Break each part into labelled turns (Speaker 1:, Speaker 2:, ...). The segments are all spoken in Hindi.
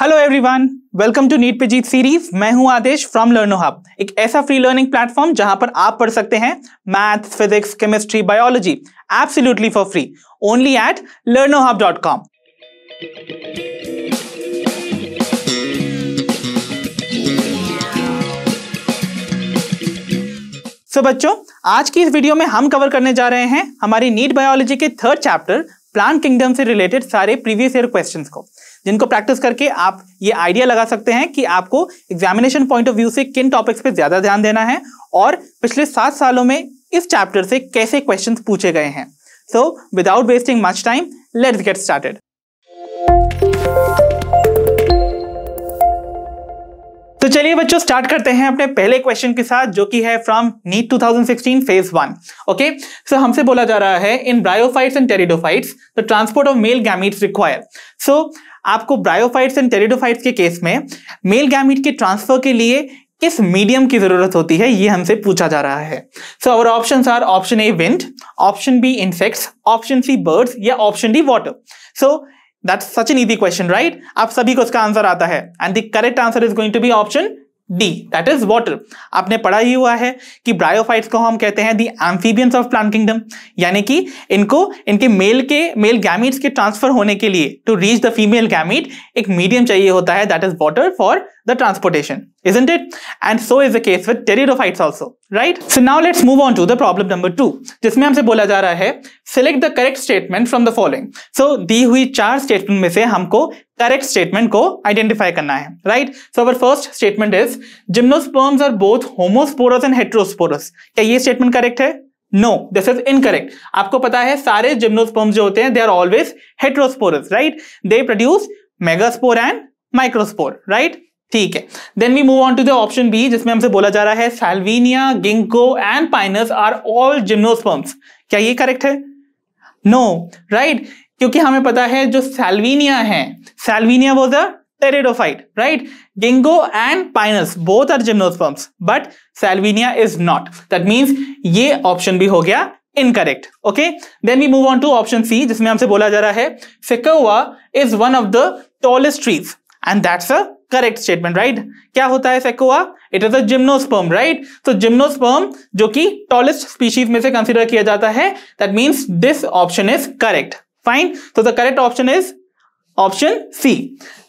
Speaker 1: Hello everyone welcome to NEET पेजीत सीरीज मैं हूं आदेश फ्रॉम लर्नो हब एक ऐसा फ्री लर्निंग प्लेटफॉर्म जहां पर आप पढ़ सकते हैं maths physics chemistry biology absolutely for free only at Learno hub dot com so बच्चों आज की इस वीडियो में हम कवर करने जा रहे हैं हमारी नीट बायोलॉजी के थर्ड चैप्टर प्लांट किंगडम से रिलेटेड सारे प्रीवियस ईयर क्वेश्चंस को जिनको प्रैक्टिस करके आप ये आइडिया लगा सकते हैं कि आपको एग्जामिनेशन पॉइंट ऑफ व्यू से किन टॉपिक्स पे ज्यादा ध्यान देना है और पिछले सात सालों में इस चैप्टर से कैसे क्वेश्चन पूछे गए हैं so without wasting much time let's get started तो चलिए बच्चों स्टार्ट करते हैं अपने पहले क्वेश्चन के साथ जो कि है from NEET 2016 phase one okay so हमसे बोला जा रहा है in bryophytes and pteridophytes the transport of male gametes require so आपको ब्रायोफाइट्स एंड टेरिडोफाइट्स के केस में मेल गैमिट के ट्रांसफर के लिए किस मीडियम की जरूरत होती है ये हमसे पूछा जा रहा है so our option are option A wind option B insects option C birds या option D water so that's such an easy question right आप सभी को उसका आंसर आता है and the correct answer is going to be option D that is water आपने पढ़ा ही हुआ है कि ब्रायोफाइट्स को हम कहते हैं the amphibians of plant kingdom यानी कि इनको इनके मेल के मेल गैमिट्स के ट्रांसफर होने के लिए to reach the female gamete एक मीडियम चाहिए होता है that is water for the transportation isn't it? And so is the case with pteridophytes also, right? So now let's move on to the problem number two, जिसमें हमसे बोला जा रहा है select the correct statement from the following. So दी हुई चार statement में से हमको correct statement को identify करना है, right? So our first statement is gymnosperms are both homosporous and heterosporous. क्या ये statement correct है? नो दिस इज इनकरेक्ट आपको पता है सारे जिम्नोस्पर्म्स जो होते हैं they are always heterosporous right they produce megaspore and microspore right ठीक है then we move on to the option B जिसमें हमसे बोला जा रहा है Salvinia ginkgo and Pinus are all gymnosperms क्या ये करेक्ट है नो no, राइट right? क्योंकि हमें पता है जो सैल्वीनिया है Salvinia was a pteridophyte right ginkgo and Pinus both are gymnosperms but Salvinia is not that means ये ऑप्शन भी हो गया incorrect okay then we move on to option C जिसमें हमसे बोला जा रहा है Sequoia is one of the tallest trees and that's a correct statement right क्या होता है Sequoia it is a gymnosperm right तो जिम्नोस्पर्म जो कि टॉलेस्ट स्पीशीज में से कंसिडर किया जाता है that means this option is correct fine तो the correct option is option C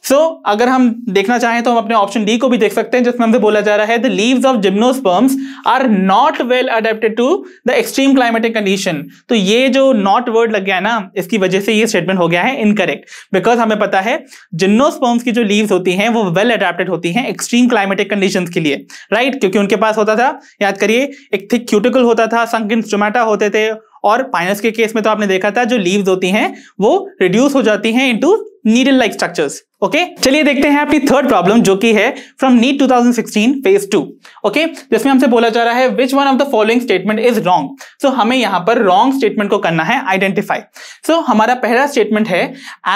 Speaker 1: so अगर हम देखना चाहें तो हम अपने ऑप्शन डी को भी देख सकते हैं जिसमें हमसे बोला जा रहा है the leaves of gymnosperms are not well adapted to the extreme climatic condition तो ये जो नॉट वर्ड लग गया है ना इसकी वजह से ये स्टेटमेंट हो गया है इनकरेक्ट बिकॉज हमें पता है जिम्नोस्पर्म्स की जो लीव्स होती हैं वो वेल अडेप्टेड होती हैं एक्सट्रीम क्लाइमेटिक कंडीशन के लिए राइट right? क्योंकि उनके पास होता था याद करिए एक थिक क्यूटिकल होता था संक इंस्ट्रोमेटा होते थे और पाइनस के केस में तो आपने देखा था जो लीव्स होती हैं वो रिड्यूस हो जाती हैं into needle like structures okay चलिए देखते हैं अपनी थर्ड प्रॉब्लम जो कि है from NEET 2016 phase two okay जिसमें हमसे बोला जा रहा है which one of the following statement is wrong so हमें यहां पर रॉन्ग स्टेटमेंट को करना है आइडेंटिफाई सो so, हमारा पहला स्टेटमेंट है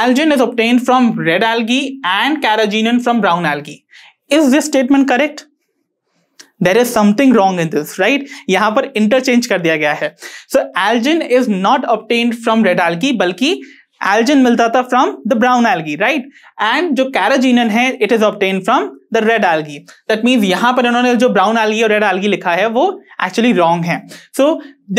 Speaker 1: algin is obtained from red algae and carrageenan from brown algae is this statement correct there is something wrong in this right यहां पर इंटरचेंज कर दिया गया है so algin is not obtained from red algae बल्कि एल्जिन मिलता था from the brown algae right and जो कैराजीनन है it is obtained from the red algae that means यहां पर उन्होंने जो ब्राउन एल्गी और रेड एल्गी लिखा है वो एक्चुअली रॉन्ग है so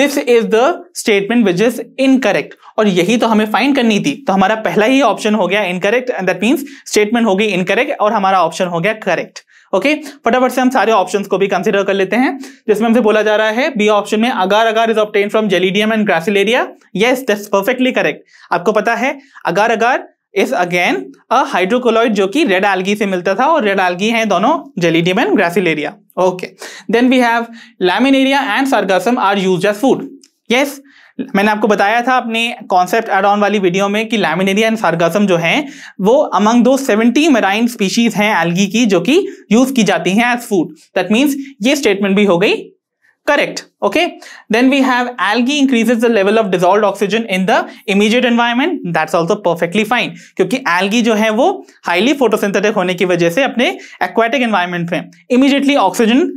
Speaker 1: this is the statement which is incorrect और यही तो हमें फाइंड करनी थी तो हमारा पहला ही ऑप्शन हो गया incorrect and that means statement हो गई इनकरेक्ट और हमारा ऑप्शन हो गया करेक्ट ओके फटाफट से हम सारे ऑप्शन को भी कंसिडर कर लेते हैं जिसमें हमसे बोला जा रहा है बी ऑप्शन में agar agar is obtained from Gelidium and Gracilaria yes that's perfectly correct आपको पता है agar agar is again a hydrocolloid जो कि रेड एल्गी से मिलता था और रेड एल्गी हैं दोनों Gelidium and Gracilaria okay then we have Laminaria and Sargassum are use as food yes मैंने आपको बताया था अपने कॉन्सेप्ट एड ऑन वाली वीडियो में कि लैमिनेरिया एंड सार्गासम जो है वो अमंग दो सेवेंटी मराइन स्पीशीज हैं एल्गी की जो कि यूज की जाती हैं एज फूड दैट मीन्स ये स्टेटमेंट भी हो गई correct okay then we have algae increases the level of dissolve oxygen in the immediate environment that's also perfectly fine क्योंकि एल्गी जो है वो हाईली फोटोसिंथेटिक होने की वजह से अपने एक्वाटिक एनवायरमेंट में इमीजिएटली ऑक्सीजन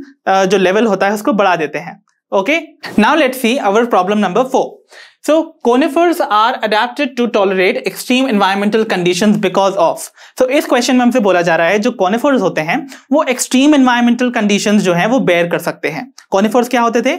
Speaker 1: जो लेवल होता है उसको बढ़ा देते हैं Okay, now let's see our problem number 4. So conifers are adapted to tolerate extreme environmental conditions because of. So so इस क्वेश्चन में हमसे बोला जा रहा है जो कॉनिफर्स होते हैं वो एक्सट्रीम एनवायरमेंटल कंडीशंस जो हैं वो बेयर कर सकते हैं कॉनिफर्स क्या होते थे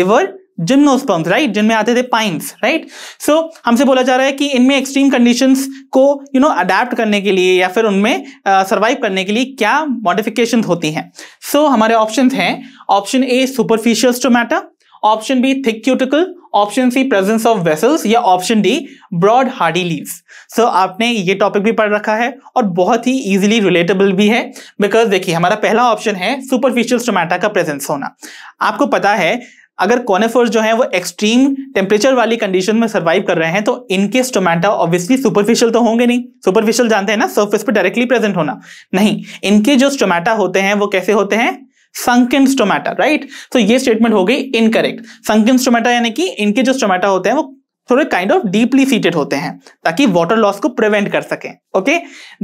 Speaker 1: देवर जिम्नोस्पर्म्स राइट जिनमें आते थे पाइंस राइट सो हमसे बोला जा रहा है कि इनमें एक्सट्रीम कंडीशंस को यू नो अडेप्ट करने के लिए या फिर उनमें सर्वाइव uh, करने के लिए क्या मॉडिफिकेशन होती हैं सो so, हमारे ऑप्शन हैं option A superficial stomata option B thick cuticle option C presence of vessels या option D broad hardy leaves so आपने ये टॉपिक भी पढ़ रखा है और बहुत ही इजीली रिलेटेबल भी है बिकॉज देखिए हमारा पहला ऑप्शन है सुपरफिशियल स्टोमेटा का प्रेजेंस होना आपको पता है अगर कॉनेफर्स जो है वो एक्सट्रीम टेम्परेचर वाली कंडीशन में सर्वाइव कर रहे हैं तो इनके स्टोमेटा ऑब्वियसली सुपरफिशियल तो होंगे नहीं सुपरफिशियल जानते हैं ना सर्फेस पर डायरेक्टली प्रेजेंट होना नहीं इनके जो स्टोमेटा होते हैं वो कैसे होते हैं संकिन स्टोमेटा राइट तो ये स्टेटमेंट हो गई इनकरेक्ट संकिन स्टोमेटा यानी कि इनके जो स्टोमेटा होते हैं वो थोड़े काइंड ऑफ डीपली सीटेड होते हैं ताकि वाटर लॉस को प्रिवेंट कर सकें okay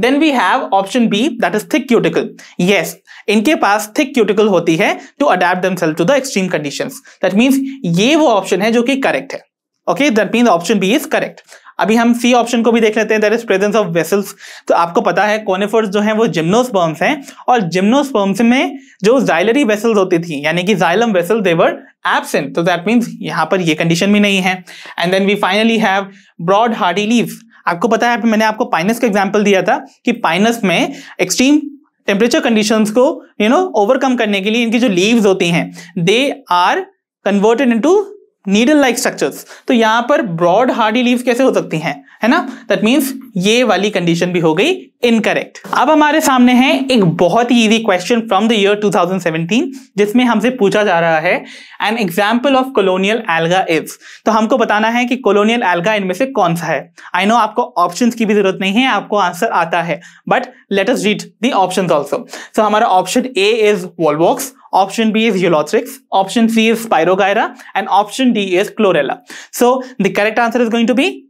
Speaker 1: then we have option B that is thick cuticle yes इनके पास थिक क्यूटिकल होती है to adapt themselves to the extreme condition that means ये वो ऑप्शन है जो कि करेक्ट है okay that mean option B is correct अभी हम सी ऑप्शन को भी देख लेते हैं that is presence of vessels तो आपको पता है कोनेफर्स जो है वो जिम्नोस्पर्म्स हैं और जिम्नोस्पर्म्स में जो जाइलरी वेसल्स होती थी यानी कि जाइलम वेसल देवर एबसेंट तो दैट मीन्स यहाँ पर ये कंडीशन भी नहीं है and then we finally have broad hardy leave आपको पता है मैंने आपको पाइनस का एग्जाम्पल दिया था कि पाइनस में एक्सट्रीम टेम्परेचर कंडीशन को यू नो ओवरकम करने के लिए इनकी जो लीव्स होती हैं they are converted into needle like structure तो यहां पर ब्रॉड हार्डी लीव कैसे हो सकती हैं है ना दैट मीन्स ये वाली कंडीशन भी हो गई इनकरेक्ट अब हमारे सामने है एक बहुत ही easy question from the year 2017 जिसमें हमसे पूछा जा रहा है an example of colonial alga is तो हमको बताना है कि कॉलोनियल एल्गा इनमें से कौन सा है आई नो आपको ऑप्शंस की भी जरूरत नहीं है आपको आंसर आता है but let us read the option also so हमारा option A is Volvox Option B is Eulothryx. Option C is Spirogyra. And option D is Chlorella. So the correct answer is going to be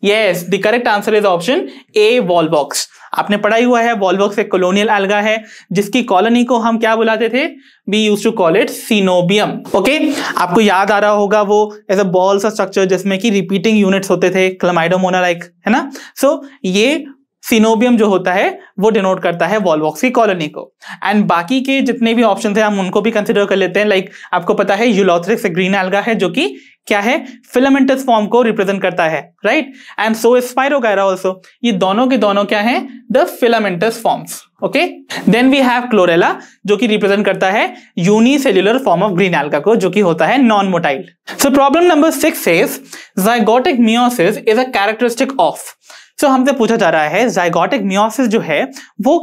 Speaker 1: Yes, the correct answer is option A Volvox आपने पढ़ा ही हुआ है वॉलबॉक्स एक कॉलोनियल अलगा है जिसकी कॉलोनी को हम क्या बुलाते थे we use to call it coenobium okay आपको याद आ रहा होगा वो एज अ बॉल सा स्ट्रक्चर जिसमें कि रिपीटिंग यूनिट्स होते थे क्लमाइडोमोना लाइक है ना सो so, ये सिनोबियम जो होता है वो डिनोट करता है वॉलवॉक्स की कॉलोनी को एंड बाकी के जितने भी ऑप्शन है हम उनको भी कंसिडर कर लेते हैं लाइक like, आपको पता है यूलॉथ्रिक्स ग्रीन एल्गा है जो कि क्या है फिलामेंटस फॉर्म को रिप्रेजेंट करता है right and so Spiro also ये दोनों के दोनों क्या है the filamentous forms okay then we have Chlorella जो कि रिप्रेजेंट करता है unicellular form of green alga को जो कि होता है non motile so problem number six is zygotic meiosis is a characteristic of so so, हमसे पूछा जा रहा है जाइगोटिक मियोसिस जो है वो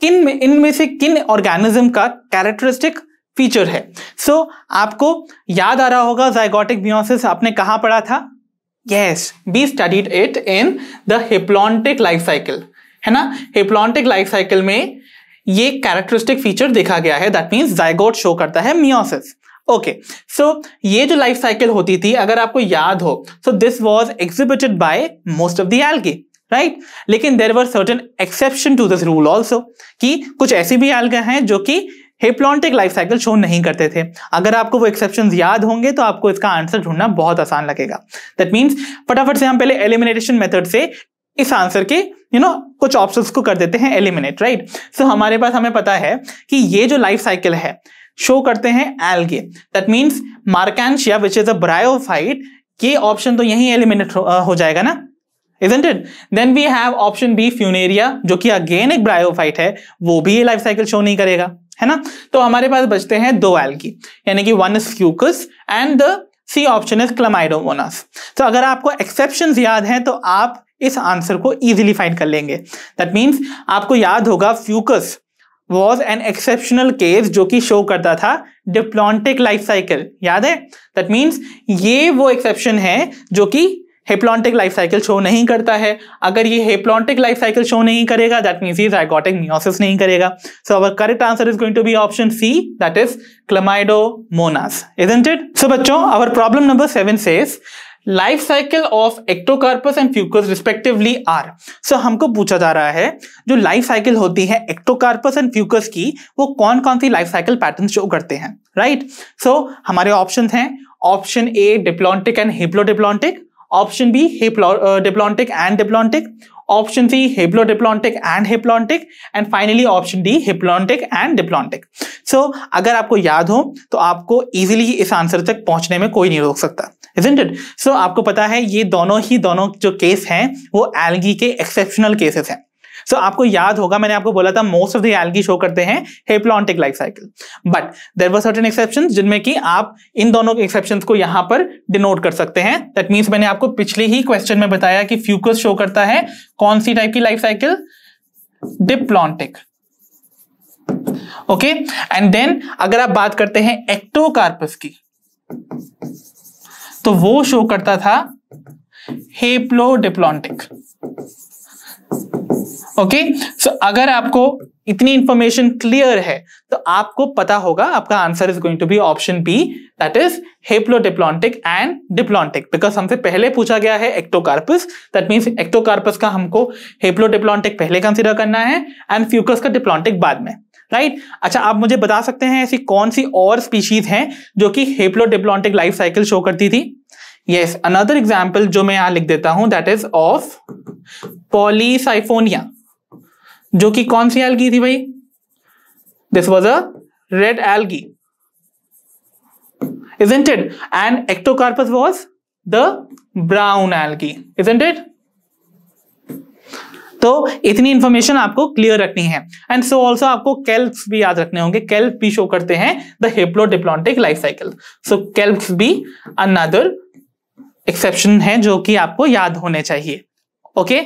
Speaker 1: किन इनमें से किन ऑर्गेनिज्म का कैरेक्टरिस्टिक फीचर है सो so, आपको याद आ रहा होगा जाइगोटिक मियोसिस आपने कहा पढ़ा था yes we studied it in the haplontic life cycle है ना हिप्लॉन्टिक लाइफ साइकिल में ये कैरेक्टरिस्टिक फीचर देखा गया है दैट मीन्स जाइगोट शो करता है meiosis okay okay, so so, ये जो लाइफ साइकिल होती थी अगर आपको याद हो so this was exhibited by most of the algae right right? लेकिन there were certain exception to this rule also कि कुछ ऐसी भी एल्गा हैं जो कि हेप्लॉन्टिक लाइफ साइकिल शो नहीं करते थे अगर आपको वो एक्सेप्शन याद होंगे तो आपको इसका आंसर ढूंढना बहुत आसान लगेगा दैट मीन्स फटाफट से हम पहले एलिमिनेशन मेथड से इस आंसर के यू you नो know, कुछ ऑप्शंस को कर देते हैं एलिमिनेट राइट सो हमारे पास हमें पता है कि ये जो लाइफ साइकिल है शो करते हैं algae that means Marchantia which is a bryophyte ये ऑप्शन तो यही एलिमिनेट हो, हो जाएगा ना isn't it? Then we have option B funaria जो कि again एक ब्रायोफाइट है वो भी ये लाइफ साइकिल शो नहीं करेगा है ना तो हमारे पास बचते हैं दो एल्गी यानी कि one is Fucus and the C option is Chlamydomonas तो अगर आपको एक्सेप्शन याद हैं तो आप इस आंसर को इजिली फाइंड कर लेंगे दैट मीन्स आपको याद होगा Fucus was an exceptional case जो कि शो करता था डिप्लॉन्टिक लाइफ साइकिल याद है दैट मीन्स ये वो एक्सेप्शन है जो कि हेप्लॉन्टिक लाइफ साइकिल शो नहीं करता है अगर ये हेप्लॉन्टिक लाइफ साइकिल शो नहीं करेगा दैट मीन ये जाइगोटिक मियोसिस नहीं करेगा so our correct answer is going to be option C that is Chlamydomonas isn't it so बच्चों our problem number seven says life cycle of Ectocarpus and Fucus respectively are so हमको पूछा जा रहा है जो लाइफ साइकिल होती है एक्टोकार्पस एंड फ्यूकस की वो कौन कौन सी लाइफ साइकिल पैटर्न शो करते हैं राइट right? सो so, हमारे ऑप्शन हैं option A diplontic and haplodiplontic option B diplontic and diplontic option C haplodiplontic and haplontic and finally option D haplontic and diplontic so अगर आपको याद हो तो आपको इजीली इस आंसर तक पहुंचने में कोई नहीं रोक सकता Isn't it? So, आपको पता है ये दोनों ही दोनों जो केस हैं वो एल्गी के एक्सेप्शनल केसेस हैं सो so, आपको याद होगा मैंने आपको बोला था most of the algae show करते हैं haplontic life cycle but there were certain exception जिनमें कि आप इन दोनों एक्सेप्शन को यहां पर डिनोट कर सकते हैं दैट मीन्स मैंने आपको पिछले ही क्वेश्चन में बताया कि फ्यूकस शो करता है कौन सी टाइप की life cycle diplontic okay and then अगर आप बात करते हैं एक्टोकार्पस की तो वो शो करता था हेप्लोडिप्लॉन्टिक ओके सो अगर आपको इतनी इंफॉर्मेशन क्लियर है तो आपको पता होगा आपका answer is going to be option B that is haplodiplontic and diplontic because हमसे पहले पूछा गया है एक्टोकार्पस दैट मीन्स एक्टोकार्पस का हमको हेप्लोडिप्लॉन्टिक पहले कंसिडर करना है एंड फ्यूकस का डिप्लॉन्टिक बाद में राइट right? अच्छा आप मुझे बता सकते हैं ऐसी कौन सी और स्पीशीज हैं जो कि हेप्लोडिप्लॉन्टिक लाइफ साइकिल शो करती थी यस अनदर एग्जाम्पल जो मैं यहां लिख देता हूं दैट इज ऑफ पॉलीसाइफोनिया जो कि कौन सी एल्गी थी भाई this was a red algae isn't it and ectocarpus was the brown algae isn't it तो इतनी इंफॉर्मेशन आपको क्लियर रखनी है एंड सो ऑल्सो आपको कैल्प्स भी याद रखने होंगे कैल्प भी शो करते हैं the haplodiplontic life cycle so kelps भी अनदर एक्सेप्शन है जो कि आपको याद होने चाहिए ओके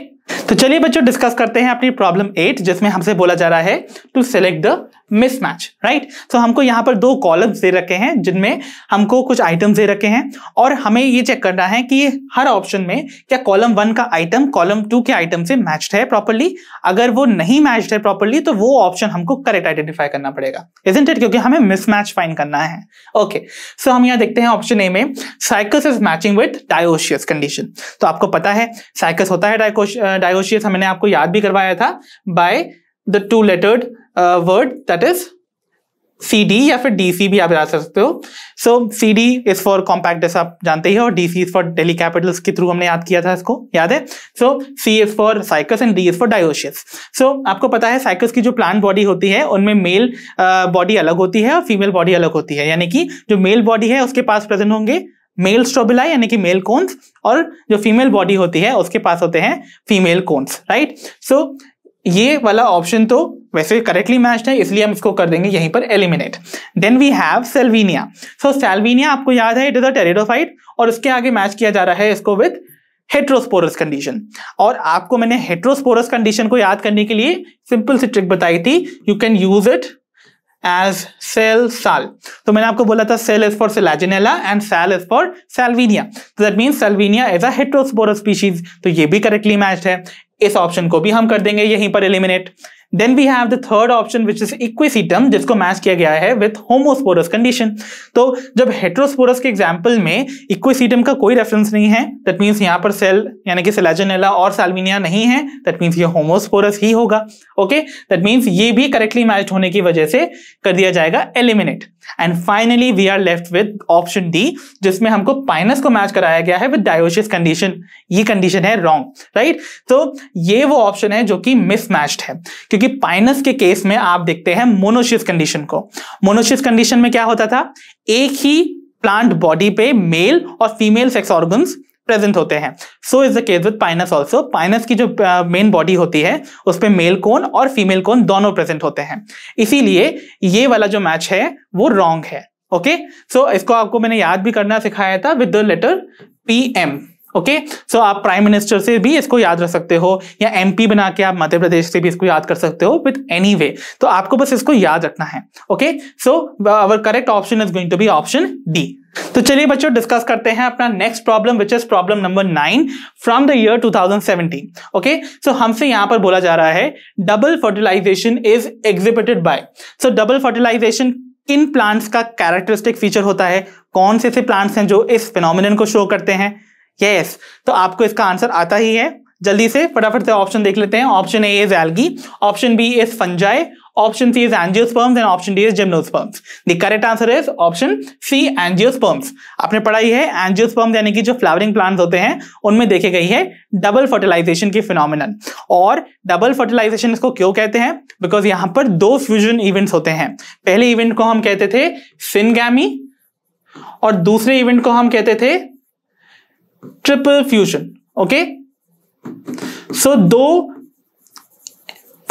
Speaker 1: तो चलिए बच्चों डिस्कस करते हैं अपनी प्रॉब्लम एट जिसमें हमसे बोला जा रहा है to select the mismatch right तो हमको यहाँ पर दो कॉलम्स दे रखे हैं जिनमें हमको कुछ आइटम्स दे रखे हैं और हमें ये चेक करना है कि हर ऑप्शन में क्या कॉलम वन का आइटम कॉलम टू के आइटम से मैच्ड है प्रॉपरली अगर वो नहीं मैच्ड है प्रॉपरली तो वो ऑप्शन हमको करेक्ट आइडेंटिफाई करना पड़ेगा इजेंटेड इट क्योंकि हमें मिसमैच फाइन करना है ओके okay, सो so हम यहाँ देखते हैं ऑप्शन ए में Cycas is matching with dioecious condition तो आपको पता है साइकस होता है डायकोश डायोशियस हमने आपको याद भी करवाया था by the two lettered word that is C D या फिर डी सी भी आप याद कर सकते हो so C D is for compact जैसा आप जानते ही हो D C is for daily capitals के थ्रू हमने याद किया था इसको याद है so C is for Cycas and D is for dioecious so आपको पता है साइकस की जो प्लांट बॉडी होती है उनमें मेल बॉडी uh, अलग होती है और फीमेल बॉडी अलग होती है यानी कि जो मेल बॉडी है उसके पास प्रेजेंट होंगे मेल स्ट्रोबिलाई यानी कि मेल कोन्स और जो फीमेल बॉडी होती है उसके पास होते हैं फीमेल कोन्स राइट सो ये वाला ऑप्शन तो वैसे करेक्टली मैच है इसलिए हम इसको कर देंगे यहीं पर eliminate then we have Salvinia so Salvinia आपको याद है इट इज अ टेरिडोफाइट और उसके आगे मैच किया जा रहा है इसको विथ हेट्रोस्पोरस कंडीशन और आपको मैंने हेट्रोस्पोरस कंडीशन को याद करने के लिए सिंपल सी ट्रिक बताई थी you can use it as sel sal तो मैंने आपको बोला था sel is for Selaginella and sel is for Salvinia तो that mean Salvinia as a species तो ये भी करेक्टली मैच है इस ऑप्शन को भी हम कर देंगे यहीं पर eliminate then we have the third option which is Equisetum जिसको मैच किया गया है विथ होमोस्पोरस कंडीशन तो जब हेट्रोस्पोरस के एग्जाम्पल में इक्विसीटम का कोई रेफरेंस नहीं है दैट मीन्स यहाँ पर सेल यानी कि सेलेजनेला और सालविनिया नहीं है दैट मीन्स ये होमोस्पोरस ही होगा ओके दैट मीन्स ये भी करेक्टली मैच होने की वजह से कर दिया जाएगा eliminate and finally we are left with option D जिसमें हमको पाइनस को मैच कराया गया है विद डायोशिस कंडीशन ये कंडीशन है रॉन्ग राइट right? तो ये वो ऑप्शन है जो कि मिसमैच्ड है क्योंकि क्योंकि पाइनस के केस में आप देखते हैं मोनोशिस कंडीशन को मोनोशिस कंडीशन में क्या होता था एक ही प्लांट बॉडी पे मेल और फीमेल सेक्स ऑर्गन्स प्रेजेंट होते हैं so is the case with Pinus also Pinus की जो मेन uh, बॉडी होती है उस पर मेल कोन और फीमेल कोन दोनों प्रेजेंट होते हैं इसीलिए ये वाला जो मैच है वो रॉन्ग है ओके okay? सो so, इसको आपको मैंने याद भी करना सिखाया था with the letter P M okay okay? So so, आप प्राइम मिनिस्टर से भी इसको याद रख सकते हो या एमपी बना के आप मध्य प्रदेश से भी इसको याद कर सकते हो विथ एनी वे तो आपको बस इसको याद रखना है okay so our correct option is going to be option D तो चलिए बच्चों डिस्कस करते हैं अपना next problem which is problem number nine from the year 2017 okay so हमसे यहां पर बोला जा रहा है double fertilization is exhibited by so double fertilization किन प्लांट्स का कैरेक्टरिस्टिक फीचर होता है कौन से ऐसे प्लांट्स हैं जो इस फिनोमिन को शो करते हैं यस तो आपको इसका आंसर आता ही है जल्दी से फटाफट से ऑप्शन देख लेते हैं option A is algae option B is fungi option C is angiosperms and option D is gymnosperms the correct answer is option C angiosperms आपने ही है एंजियोस्पर्म्स यानी कि जो फ्लावरिंग प्लांट्स होते हैं उनमें देखे गई है डबल फर्टिलाइजेशन की फिनोमिनल और डबल फर्टिलाइजेशन इसको क्यों कहते हैं बिकॉज यहां पर दो फ्यूजन इवेंट्स होते हैं पहले इवेंट को हम कहते थे सिनगैमी और दूसरे इवेंट को हम कहते थे ट्रिपल फ्यूजन ओके सो दो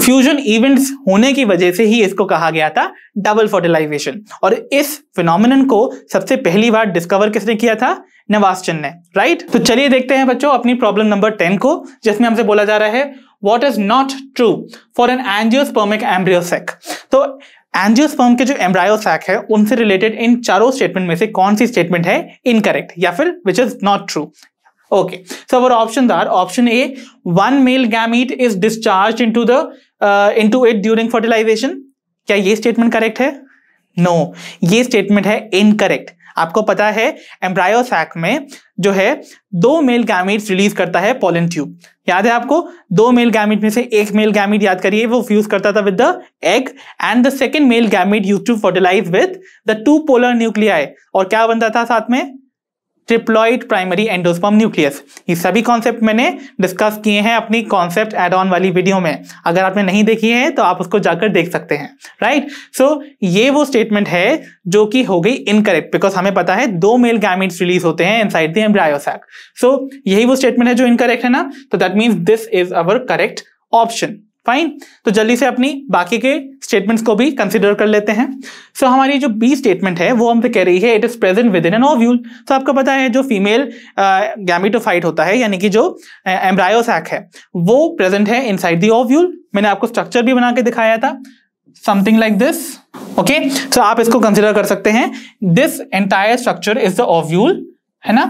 Speaker 1: फ्यूजन इवेंट्स होने की वजह से ही इसको कहा गया था डबल फर्टिलाइजेशन और इस फिनोमिन को सबसे पहली बार डिस्कवर किसने किया था चंद ने राइट तो चलिए देखते हैं बच्चों अपनी प्रॉब्लम नंबर टेन को जिसमें हमसे बोला जा रहा है what is not true for an angiospermic embryo तो एनजियोस्पर्म के जो एम्ब्रायो सैक है उनसे रिलेटेड इन चारों स्टेटमेंट में से कौन सी स्टेटमेंट है इनकरेक्ट या फिर which is not true okay so our option are option A one male gamete is discharge into the into it during fertilization क्या ये स्टेटमेंट करेक्ट है नो no, ये स्टेटमेंट है इनकरेक्ट आपको पता है एम्ब्रायोसैक में जो है दो मेल गैमिट रिलीज करता है पोलन ट्यूब याद है आपको दो मेल गैमिट में से एक मेल गैमिट याद करिए वो फ्यूज करता था with the egg and the second male gamete use to fertilise with the two polar nuclei और क्या बनता था साथ में ट्रिप्लॉइड प्राइमरी एंडोस्पर्म न्यूक्लियस ये सभी कॉन्सेप्ट मैंने डिस्कस किए हैं अपनी कॉन्सेप्ट एड ऑन वाली वीडियो में अगर आपने नहीं देखी है तो आप उसको जाकर देख सकते हैं राइट सो so, ये वो स्टेटमेंट है जो कि हो गई इनकरेक्ट बिकॉज हमें पता है दो मेल गैमिट्स रिलीज होते हैं इन साइड एम्ब्रायोसैक सो यही वो स्टेटमेंट है जो इनकरेक्ट है ना तो that means this is our correct option fine तो जल्दी से अपनी बाकी के स्टेटमेंट्स को भी कंसिडर कर लेते हैं सो so, हमारी जो बी स्टेटमेंट है वो हमसे कह रही है it is present within an ovule तो आपको पता है जो फीमेल गैमिटोफाइट होता है यानी कि जो एम्ब्रायोसैक है वो प्रेजेंट है इन साइड दी ओव्यूल मैंने आपको स्ट्रक्चर भी बना के दिखाया था something like this okay so आप इसको कंसिडर कर सकते हैं this entire structure is the ovule है ना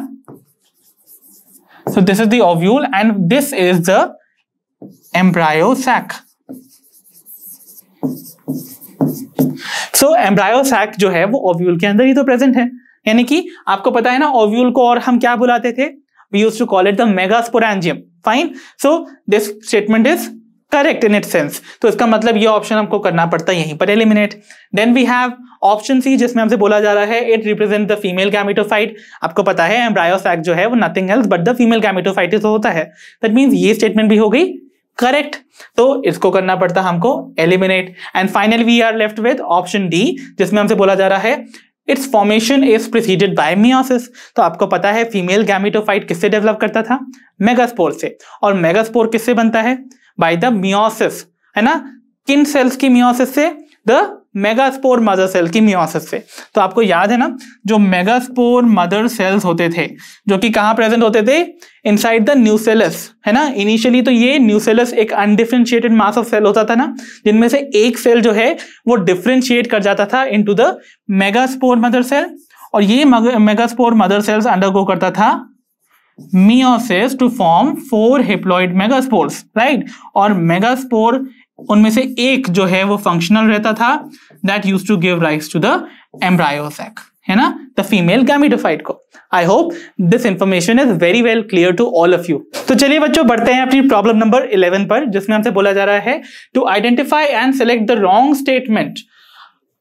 Speaker 1: so this is the ovule and this is the embryo sac so so, embryo sac जो है वो ओव्यूल के अंदर ही तो प्रेजेंट है यानी कि आपको पता है ना ओव्यूल को और हम क्या बुलाते थे We used to call it the megasporangium. Fine. So this statement is correct in its sense. तो इसका मतलब ये ऑप्शन हमको करना पड़ता है यहीं पर eliminate then we have option C जिसमें हमसे बोला जा रहा है it represent the female gametophyte. आपको पता है एम्ब्रायोसैक जो है वो नथिंग the बट द ही तो होता है That means ये स्टेटमेंट भी हो गई करेक्ट तो इसको करना पड़ता हमको eliminate and final we are left with option D जिसमें हमसे बोला जा रहा है it's formation is preceded by meiosis तो आपको पता है फीमेल गैमिटोफाइट किससे डेवलप करता था मेगास्पोर से और मेगास्पोर किससे बनता है बाय द मियोसिस है ना किन सेल्स की मियोसिस से द मेगास्पोर मदर सेल की मियोसिस से तो आपको याद है ना जो मेगास्पोर मदर सेल्स होते थे जो कि कहाँ प्रेजेंट होते थे इनसाइड द न्यूसेलस है ना इनिशियली तो ये न्यूसेलस एक अनडिफ्रेंशिएटेड मास ऑफ सेल होता था ना जिनमें से एक सेल जो है वो डिफ्रेंशिएट कर जाता था into the megaspore mother cell और ये मेगास्पोर मदर सेल्स अंडरगो करता था meiosis to form four haploid megaspores right और मेगास्पोर उनमें से एक जो है वो फंक्शनल रहता था that use to give rise to the embryo sac है ना द फीमेल गैमिटोफाइट को I hope this information is very well clear to all of you तो चलिए बच्चों बढ़ते हैं अपनी प्रॉब्लम नंबर 11 पर जिसमें हमसे बोला जा रहा है to identify and select the wrong statement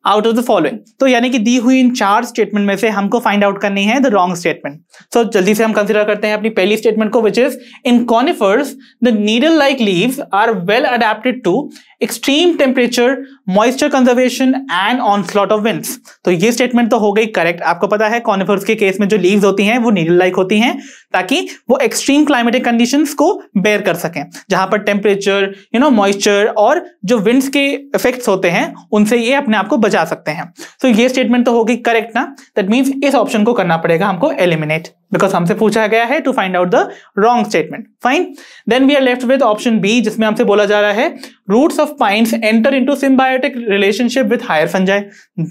Speaker 1: out of the following तो यानी कि दी हुई इन चार स्टेटमेंट में से हमको फाइंड आउट करनी है द रॉन्ग स्टेटमेंट सो जल्दी से हम कंसिडर करते हैं अपनी पहली स्टेटमेंट को which is in conifers the needle like leave are well adapted to extreme temperature moisture conservation and onslaught of winds तो ये स्टेटमेंट तो हो गई करेक्ट आपको पता है कॉनिफर्स के केस में जो लीव्स होती हैं वो नीडल लाइक होती हैं ताकि वो एक्सट्रीम क्लाइमेटिक कंडीशन को बेयर कर सकें जहां पर टेम्परेचर यू नो मॉइस्चर और जो विंड्स के इफेक्ट्स होते हैं उनसे ये अपने आप को बचा सकते हैं तो so ये स्टेटमेंट तो होगी करेक्ट ना दैट मीन्स इस ऑप्शन को करना पड़ेगा हमको एलिमिनेट बिकॉज हमसे पूछा गया है to find out the wrong statement fine then we are left with option B जिसमें हमसे बोला जा रहा है roots of pines enter into symbiotic relationship with higher fungi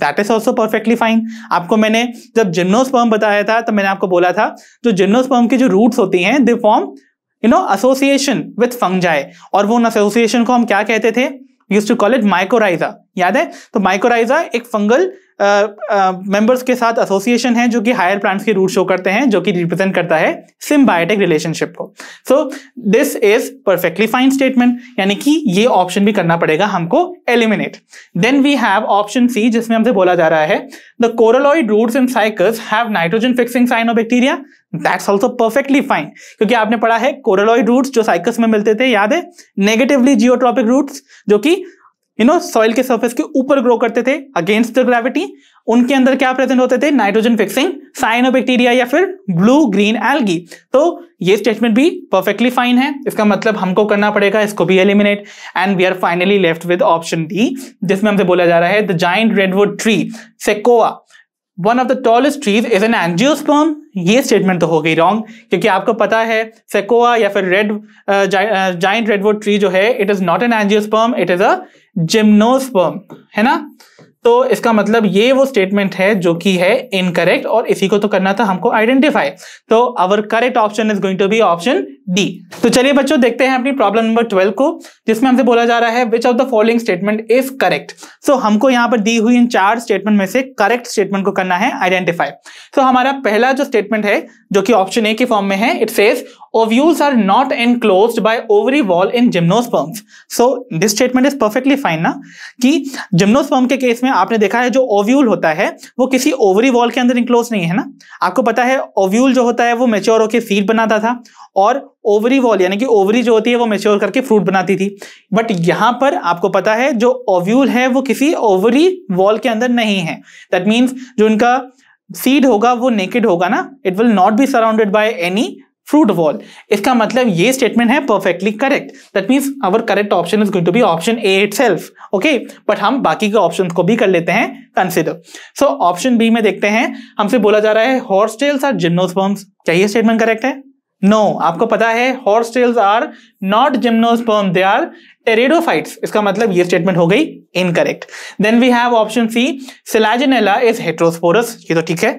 Speaker 1: that is also perfectly fine आपको मैंने जब जिम्नोस्पर्म बताया था तो मैंने आपको बोला था जो जिम्नोस्पर्म की जो रूट्स होती हैं they form you know association with fungi और वो उन एसोसिएशन को हम क्या कहते थे use to call it mycorrhiza याद है तो माइकोराइजा एक फंगल मेंबर्स के साथ एसोसिएशन है जो कि हायर प्लांट्स के रूट शो करते हैं जो कि रिप्रेजेंट करता है सिम्बायोटिक रिलेशनशिप को so this is perfectly fine statement यानी कि ये ऑप्शन भी करना पड़ेगा हमको eliminate then we have option C जिसमें हमसे बोला जा रहा है the coralloid roots in cycads have nitrogen fixing cyanobacteria that's also perfectly fine क्योंकि आपने पढ़ा है कोरलॉइड रूट्स जो साइकस में मिलते थे याद है नेगेटिवली जियोट्रॉपिक रूट्स जो कि यू नो सॉइल के सर्फेस के ऊपर ग्रो करते थे अगेंस्ट द ग्रेविटी उनके अंदर क्या प्रेजेंट होते थे नाइट्रोजन फिक्सिंग साइनोबैक्टीरिया या फिर ब्लू ग्रीन एल्गी तो ये स्टेटमेंट भी परफेक्टली फाइन है इसका मतलब हमको करना पड़ेगा इसको भी eliminate and we are finally left with option D जिसमें हमसे बोला जा रहा है the giant redwood tree sequoia one of the tallest trees is an angiosperm ये स्टेटमेंट तो हो गई रॉन्ग क्योंकि आपको पता है सेकोआ या फिर रेड जाइंट रेडवुड ट्री जो है it is not an angiosperm it is a gymnosperm है ना तो इसका मतलब ये वो स्टेटमेंट है जो कि है इनकरेक्ट और इसी को तो करना था हमको आइडेंटिफाई तो our correct option is going to be option D तो चलिए बच्चों देखते हैं अपनी प्रॉब्लम नंबर ट्वेल्व को जिसमें हमसे बोला जा रहा है which of the following statement is correct so हमको यहां पर दी हुई इन चार स्टेटमेंट में से करेक्ट स्टेटमेंट को करना है आइडेंटिफाई तो so, हमारा पहला जो स्टेटमेंट है जो कि ऑप्शन ए के फॉर्म में है it says ovules are not enclosed by ovary wall in gymnosperms so this statement is perfectly fine ना कि gymnosperm के केस में आपने देखा है जो ovule होता है वो किसी ovary wall के अंदर enclosed नहीं है ना आपको पता है ovule जो होता है वो mature होकर seed बनाता था और ओवरी वॉल यानी कि ओवरी जो होती है वो मेच्योर करके फ्रूट बनाती थी बट यहां पर आपको पता है जो ओव्यूल है वो किसी ओवरी वॉल के अंदर नहीं है दैट मीन्स जो उनका सीड होगा वो नेकेड होगा ना it will not be surrounded by any fruit wall इसका मतलब ये स्टेटमेंट है perfectly correct that means our correct option is going to be option A it okay but हम बाकी के ऑप्शन को भी कर लेते हैं कंसिडर सो ऑप्शन बी में देखते हैं हमसे बोला जा रहा है हॉर्सटेल्स आर जिम्नोसपर्म्स क्या ये स्टेटमेंट करेक्ट है नो no, आपको पता है horsetails are not gymnosperm they are pteridophytes इसका मतलब ये स्टेटमेंट हो गई incorrect then we have option C selaginella is heterosporous ये तो ठीक है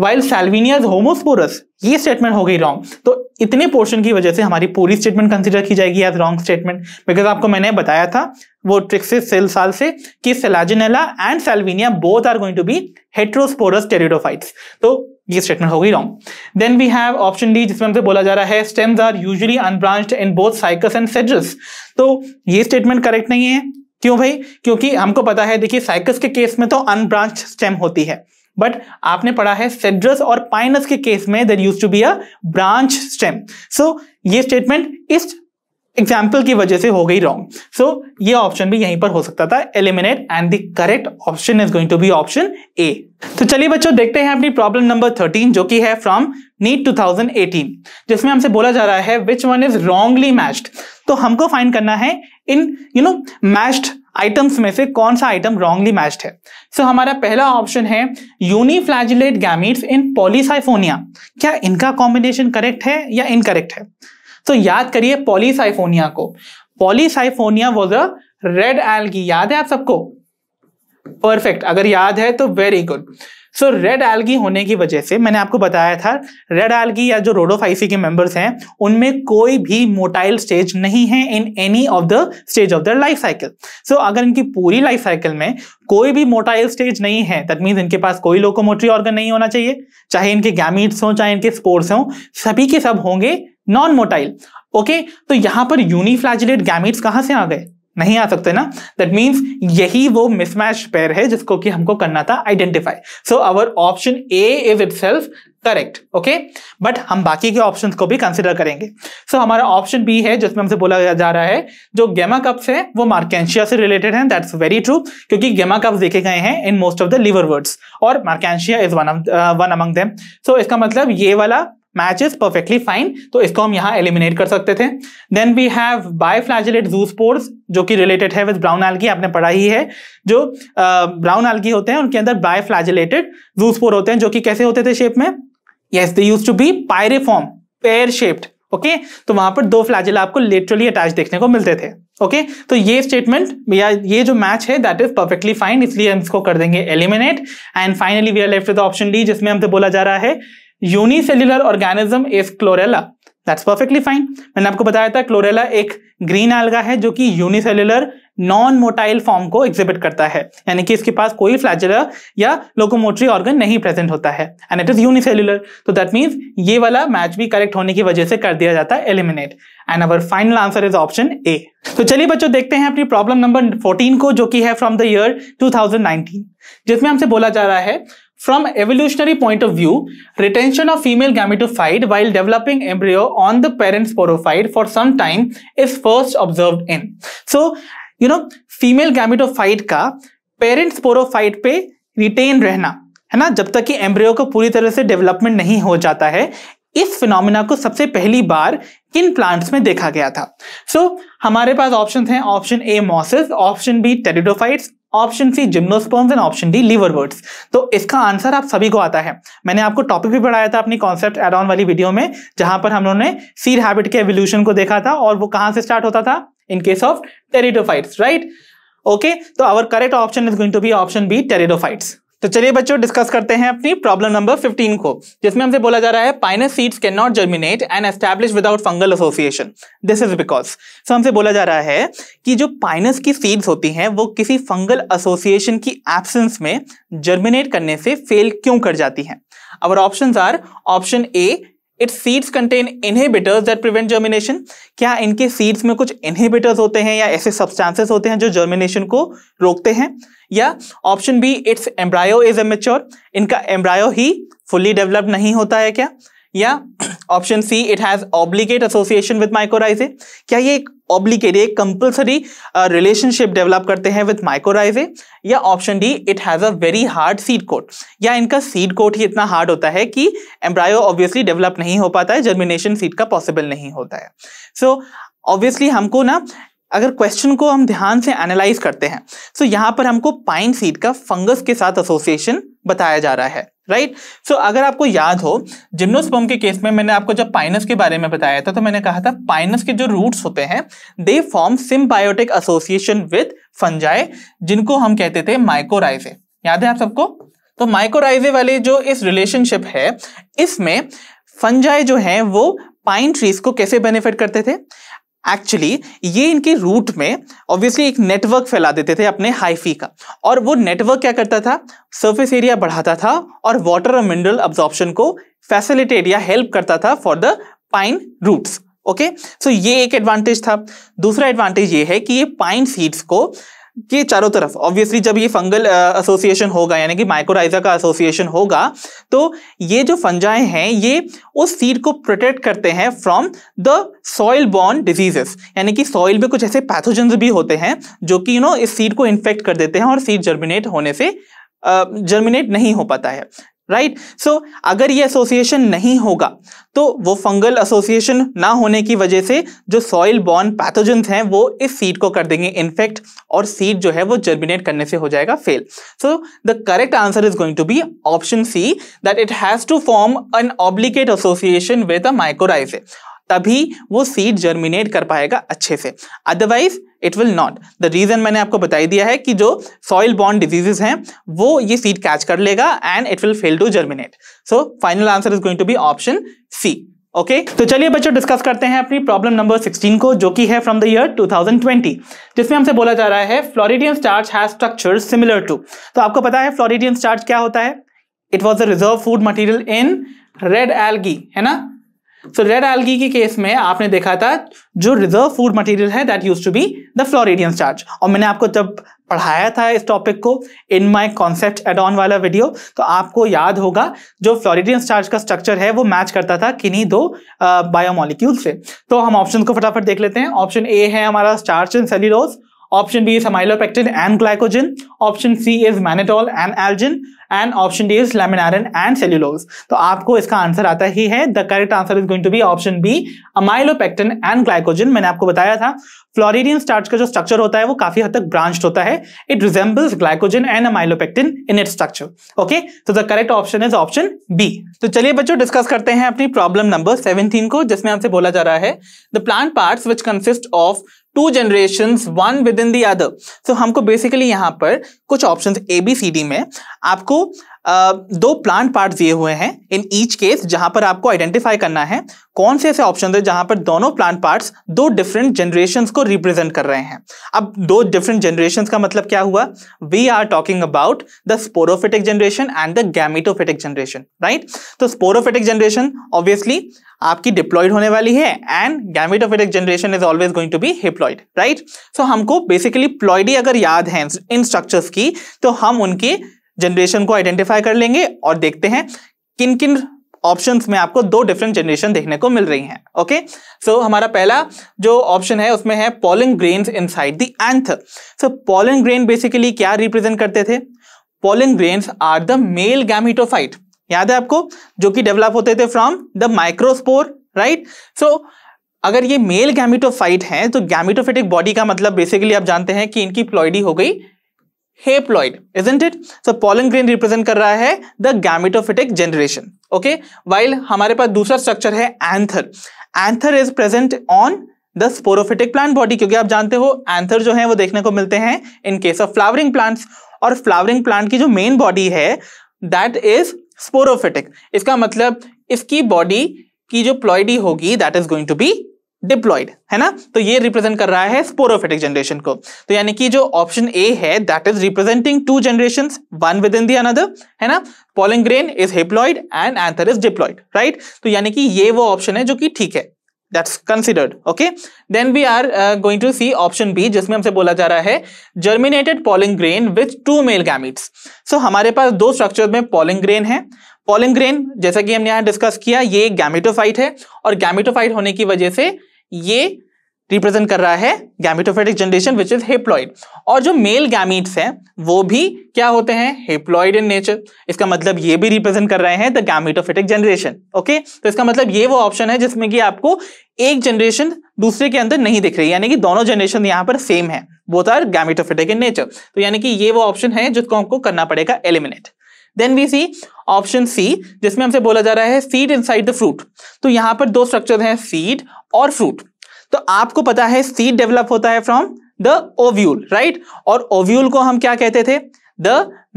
Speaker 1: वाइल सेल्विनियाज होमोस्पोरस ये स्टेटमेंट हो गई रॉन्ग तो इतने पोर्शन की वजह से हमारी पूरी स्टेटमेंट कंसिडर की जाएगी एज रॉन्ग स्टेटमेंट बिकॉज आपको मैंने बताया था वो ट्रिक्सिस सेल साल से कि selaginella and salvinia both are going to be heterosporous pteridophytes तो ये स्टेटमेंट हो गई wrong then we have option D जिसमें हमसे बोला जा रहा है stems are usually unbranched in both cycas and सेजस तो ये स्टेटमेंट करेक्ट नहीं है क्यों भाई क्योंकि हमको पता है देखिए साइकस के केस में तो अनब्रांच स्टेम होती है बट आपने पढ़ा है सेड्रस और पाइनस के केस में there use to be a branch stem so ये स्टेटमेंट इस एग्जाम्पल की वजह से हो गई रॉन्ग सो so, ये ऑप्शन भी यहीं पर हो सकता था eliminate and the correct option is going to be option A तो चलिए बच्चों देखते हैं अपनी प्रॉब्लम नंबर थर्टीन जो कि है फ्रॉम नीट 2018 जिसमें हमसे बोला जा रहा है which one is wrongly matched तो हमको फाइंड करना है in you know matched items में से कौन सा आइटम रॉन्गली मैच्ड है सो so, हमारा पहला ऑप्शन है यूनिफ्लैजिलेट गैमिट्स इन पॉलीसाइफोनिया क्या इनका कॉम्बिनेशन करेक्ट है या इनकरेक्ट है तो so, याद करिए पॉलीसाइफोनिया को polysiphonia was a red algae याद है आप सबको परफेक्ट अगर याद है तो very good so red algae होने की वजह से मैंने आपको बताया था रेड एल्गी या जो रोडोफाइसी के मेंबर्स हैं उनमें कोई भी मोटाइल स्टेज नहीं है in any of the stage of the life cycle so अगर इनकी पूरी लाइफ साइकिल में कोई भी मोटाइल स्टेज नहीं है दैट मीन्स इनके पास कोई लोकोमोटरी ऑर्गन नहीं होना चाहिए चाहे इनके गैमिट्स हों चाहे इनके स्पोर्ट्स हों सभी के सब होंगे नॉन मोटाइल ओके तो यहां पर यूनिफ्लैजिलेट गैमिट्स कहां से आ गए नहीं आ सकते ना दैट मीन्स यही वो मिसमैच पेयर है जिसको कि हमको करना था identify so our option A is it correct okay but हम बाकी के ऑप्शन को भी कंसिडर करेंगे सो so, हमारा ऑप्शन बी है जिसमें हमसे बोला जा रहा है जो गेमा कप्स है वो मार्केशिया से रिलेटेड है दैट्स वेरी ट्रू क्योंकि गेमा कप्स देखे गए हैं in most of the liverworts और मार्केशिया is one one among them so इसका मतलब ये वाला मैचेस परफेक्टली फाइन तो इसको हम यहाँ एलिमिनेट कर सकते थे देन वी हैव बायोफ्लैजिलेट जू स्पोर्स जो कि रिलेटेड है विद ब्राउन एल्गी आपने पढ़ा ही है जो ब्राउन uh, एल्गी होते हैं उनके अंदर बायोफ्लैजिलेटेड जू स्पोर होते हैं जो कि कैसे होते थे शेप में yes they use to be pyriform pear shaped okay तो वहां पर दो फ्लैजिला आपको लिटरली अटैच देखने को मिलते थे ओके okay? तो ये स्टेटमेंट या ये जो मैच है दैट इज परफेक्टली फाइन इसलिए हम इसको कर देंगे eliminate and finally we are left with option D जिसमें हमसे बोला जा रहा है unicellular organism is chlorella that's perfectly fine मैंने आपको बताया था क्लोरेला एक ग्रीन एल्गा है जो कि यूनिसेल्यूलर नॉन मोटाइल फॉर्म को एग्जिबिट करता है यानी कि इसके पास कोई फ्लैजुलर या लोकोमोटरी ऑर्गन नहीं प्रेजेंट होता है एंड इट इज यूनिसेल्यूलर तो दैट मीन्स ये वाला मैच भी करेक्ट होने की वजह से कर दिया जाता है eliminate and our final answer is option A तो चलिए बच्चों देखते हैं अपनी प्रॉब्लम नंबर 14 को जो कि है फ्रॉम द ईयर 2019 जिसमें हमसे बोला जा रहा है From evolutionary point of view, retention of female gametophyte while developing embryo on the parent sporophyte for some time is first observed in. So, you know, female gametophyte ka parent sporophyte pe retain rehna है ना जब तक कि एम्ब्रियो को पूरी तरह से डेवलपमेंट नहीं हो जाता है इस फिनोमिना को सबसे पहली बार किन प्लांट्स में देखा गया था सो so, हमारे पास ऑप्शन हैं option A mosses option B pteridophytes option C gymnosperms and option D liverworts तो इसका आंसर आप सभी को आता है मैंने आपको टॉपिक भी पढ़ाया था अपनी कॉन्सेप्ट एड ऑन वाली वीडियो में जहां पर हम लोगों ने सीड हैबिट के एवोल्यूशन को देखा था और वो कहां से स्टार्ट होता था in case of pteridophytes right okay तो our correct option is going to be option B pteridophytes तो चलिए बच्चों डिस्कस करते हैं अपनी प्रॉब्लम नंबर 15 को जिसमें हमसे बोला जा रहा है pinus seeds can not germinate and establish without fungal association this is because so हमसे बोला जा रहा है कि जो पाइनस की सीड्स होती हैं वो किसी फंगल एसोसिएशन की एब्सेंस में जर्मिनेट करने से फेल क्यों कर जाती हैं our option are option A it's seeds contain inhibitors that prevent germination क्या इनके सीड्स में कुछ इनहिबिटर्स होते हैं या ऐसे सब्सटेंसेस होते हैं जो जर्मिनेशन को रोकते हैं या option B it's embryo is immature इनका एम्ब्रायो ही फुल्ली डेवलप्ड नहीं होता है क्या या option C it has obligate association with mycorrhizae क्या ये एक ऑब्लिकेट एक कंपल्सरी रिलेशनशिप डेवलप करते हैं विथ माइक्रोराइजे या option D it has a very hard seed coat या इनका सीड कोट ही इतना हार्ड होता है कि एम्ब्रायो ऑब्वियसली डेवलप नहीं हो पाता है जर्मिनेशन सीड का पॉसिबल नहीं होता है सो so, ऑब्वियसली हमको ना अगर क्वेश्चन को हम ध्यान से एनालाइज करते हैं सो तो so यहाँ पर हमको पाइन सीड का फंगस के साथ एसोसिएशन बताया जा रहा है राइट right? सो so, अगर आपको याद हो जिम्नोस्पर्म के केस में मैंने आपको जब पाइनस के बारे में बताया था तो मैंने कहा था पाइनस के जो रूट्स होते हैं they form symbiotic association with fungi जिनको हम कहते थे माइकोराइजे याद है आप सबको तो माइकोराइजे वाले जो इस रिलेशनशिप है इसमें फंजाई जो है वो पाइन ट्रीज को कैसे बेनिफिट करते थे एक्चुअली ये इनके रूट में ऑब्वियसली एक नेटवर्क फैला देते थे अपने हाइफी का और वो नेटवर्क क्या करता था सरफेस एरिया बढ़ाता था और वाटर और मिनरल अब्जॉर्प्शन को फैसिलिटेट या हेल्प करता था for the pine roots okay so ये एक एडवांटेज था दूसरा एडवांटेज ये है कि ये पाइन सीड्स को के चारों तरफ ऑब्वियसली जब ये फंगल एसोसिएशन होगा यानी कि माइक्रोराइजा का एसोसिएशन होगा तो ये जो फंजाए हैं ये उस सीड को प्रोटेक्ट करते हैं from the soil borne diseases यानी कि सॉइल में कुछ ऐसे पैथोजेंस भी होते हैं जो कि यू नो इस सीड को इन्फेक्ट कर देते हैं और सीड जर्मिनेट होने से जर्मिनेट नहीं हो पाता है राइट right? सो so, अगर ये एसोसिएशन नहीं होगा तो वो फंगल एसोसिएशन ना होने की वजह से जो सॉइल बॉर्न पैथोजेंस हैं वो इस सीड को कर देंगे इन्फेक्ट और सीड जो है वो जर्मिनेट करने से हो जाएगा fail so the correct answer is going to be option C that it has to form an obligate association with a mycorrhizae तभी वो सीड जर्मिनेट कर पाएगा अच्छे से otherwise it will not the reason मैंने आपको बताई दिया है कि जो सॉइल बॉन्ड डिजीजेस हैं वो ये सीड कैच कर लेगा and it will fail to germinate so final answer is going to be option C okay okay? तो चलिए बच्चों डिस्कस करते हैं अपनी प्रॉब्लम नंबर 16 को जो कि है फ्रॉम द ईयर 2020 जिसमें हमसे बोला जा रहा है floridean starch has structure similar to तो आपको पता है फ्लोरिडियन स्टार्च क्या होता है it was a reserve food material in red algae है ना सो रेड एल्गी के केस में आपने देखा था जो रिजर्व फूड मटेरियल है that use to be the floridean starch और मैंने आपको जब पढ़ाया था इस टॉपिक को in my concept add on वाला वीडियो तो आपको याद होगा जो फ्लोरिडियन स्टार्च का स्ट्रक्चर है वो मैच करता था किन्हीं दो बायोमोलिक्यूल से तो हम ऑप्शन को फटाफट देख लेते हैं ऑप्शन ए है हमारा starch and cellulose option B is amylopectin and glycogen option C is mannitol and algin and option D is laminarin and cellulose तो आपको इसका आंसर आता ही है the correct answer is going to be option B amylopectin and glycogen मैंने आपको बताया था फ्लोरिडियन स्टार्च का जो स्ट्रक्चर होता है वो काफी हद तक ब्रांच होता है it resembles glycogen and amylopectin in it structure okay तो the correct option is option B तो चलिए बच्चों डिस्कस करते हैं अपनी प्रॉब्लम नंबर सेवनटीन को जिसमें हमसे बोला जा रहा है the plant parts which consist of two generation one within the other so हमको बेसिकली यहाँ पर कुछ option A B C D में आपको दो प्लांट पार्ट दिए हुए हैं इन ईच केस जहां पर आपको आइडेंटिफाई करना है कौन से ऐसे ऑप्शन है जहां पर दोनों प्लांट पार्ट्स दो डिफरेंट जनरेशन को रिप्रेजेंट कर रहे हैं अब दो डिफरेंट जनरेशन का मतलब क्या हुआ we are talking about the sporophytic generation and the gametophytic generation right तो स्पोरोफिटिक जनरेशन ऑब्वियसली आपकी डिप्लॉयड होने वाली है and gametophytic generation is always going to be haploid right so हमको बेसिकली प्लॉइडी अगर याद है इन स्ट्रक्चर्स की तो हम उनके जनरेशन को आइडेंटिफाई कर लेंगे और देखते हैं किन किन ऑप्शन में आपको दो डिफरेंट जनरेशन देखने को मिल रही हैं ओके सो हमारा पहला जो ऑप्शन है उसमें है pollen grain inside the anther so grain basically क्या रिप्रेजेंट करते थे pollen grain are the male gametophyte याद है आपको जो कि डेवलप होते थे from the microspore right so अगर ये मेल गैमिटोफाइट है तो गैमिटोफिटिक बॉडी का मतलब बेसिकली आप जानते हैं कि इनकी प्लॉइडी हो गई haploid isn't it so pollen grain represent कर रहा है the gametophytic generation okay while हमारे पास दूसरा स्ट्रक्चर है anther anther is present on the sporophytic plant body क्योंकि आप जानते हो एंथर जो है वो देखने को मिलते हैं in case of flowering plants और फ्लावरिंग प्लांट की जो मेन बॉडी है दैट इज स्पोरोफिटिक इसका मतलब इसकी बॉडी की जो प्लॉइडी होगी that is going to be diploid है ना तो ये रिप्रेजेंट कर रहा है स्पोरोफेटिक जनरेशन को तो यानी कि जो ऑप्शन ए है that is representing two generation one within the another है ना grain is haploid and anther is diploid right तो यानी कि ये वो ऑप्शन है जो कि ठीक है that's considered okay then we are going to see option B जिसमें हमसे बोला जा रहा है germinated pollen grain with two male gametes so हमारे पास दो स्ट्रक्चर में पॉलिंग ग्रेन है पॉलिंग ग्रेन जैसा कि हमने यहाँ डिस्कस किया ये गैमेटोफाइट है और गैमेटोफाइट होने की वजह से ये रिप्रेजेंट कर रहा है gametophytic generation which is haploid और जो मेल गैमिट्स हैं वो भी क्या होते हैं हेप्लॉइड इन नेचर इसका मतलब ये भी रिप्रेजेंट कर रहे हैं द गैमिटोफेटिक जनरेशन ओके तो इसका मतलब ये वो ऑप्शन है जिसमें कि आपको एक जनरेशन दूसरे के अंदर नहीं दिख रही यानी कि दोनों जनरेशन यहाँ पर सेम है both are gametophytic in nature तो यानी कि ये वो ऑप्शन है जिसको हमको करना पड़ेगा eliminate then we see option C जिसमें हमसे बोला जा रहा है सीड इनसाइड द फ्रूट तो यहां पर दो स्ट्रक्चर हैं सीड और फ्रूट तो आपको पता है सीड डेवलप होता है फ्रॉम द ओव्यूल राइट और ओव्यूल को हम क्या कहते थे द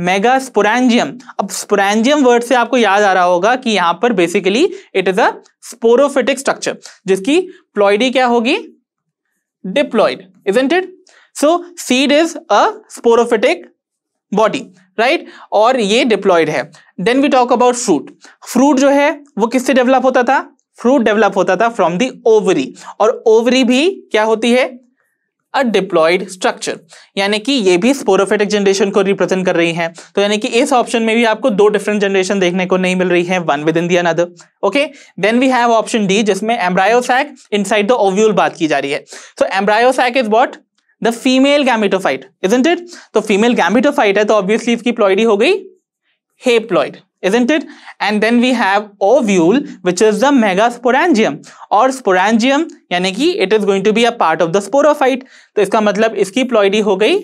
Speaker 1: मेगा स्पोरेंजियम अब स्पोरेंजियम वर्ड से आपको याद आ रहा होगा कि यहां पर basically it is a sporophytic structure जिसकी प्लॉइडी क्या होगी diploid is it so seed is a sporophytic body right right? और ये डिप्लॉयड है then we talk about fruit fruit जो है वो किससे डेवलप होता था फ्रूट डेवलप होता था फ्रॉम दी ओवरी और ओवरी भी क्या होती है अ डिप्लॉयड स्ट्रक्चर यानी कि ये भी स्पोरोफेटिक जनरेशन को रिप्रेजेंट कर रही हैं तो यानी कि इस ऑप्शन में भी आपको दो डिफरेंट जनरेशन देखने को नहीं मिल रही है one within the another okay then we have option D जिसमें एम्ब्रायोसैक इनसाइड द ओव्यूल बात की जा रही है so embryo sac is what the female gametophyte is isn't it तो फीमेल गैमिटोफाइट है तो ऑब्वियसली इसकी प्लॉइडी हो गई हे haploid isn't it and then we have ovule which is the megasporangium और sporangium यानी कि it is going to be a part of the sporophyte तो इसका मतलब इसकी प्लॉइडी हो गई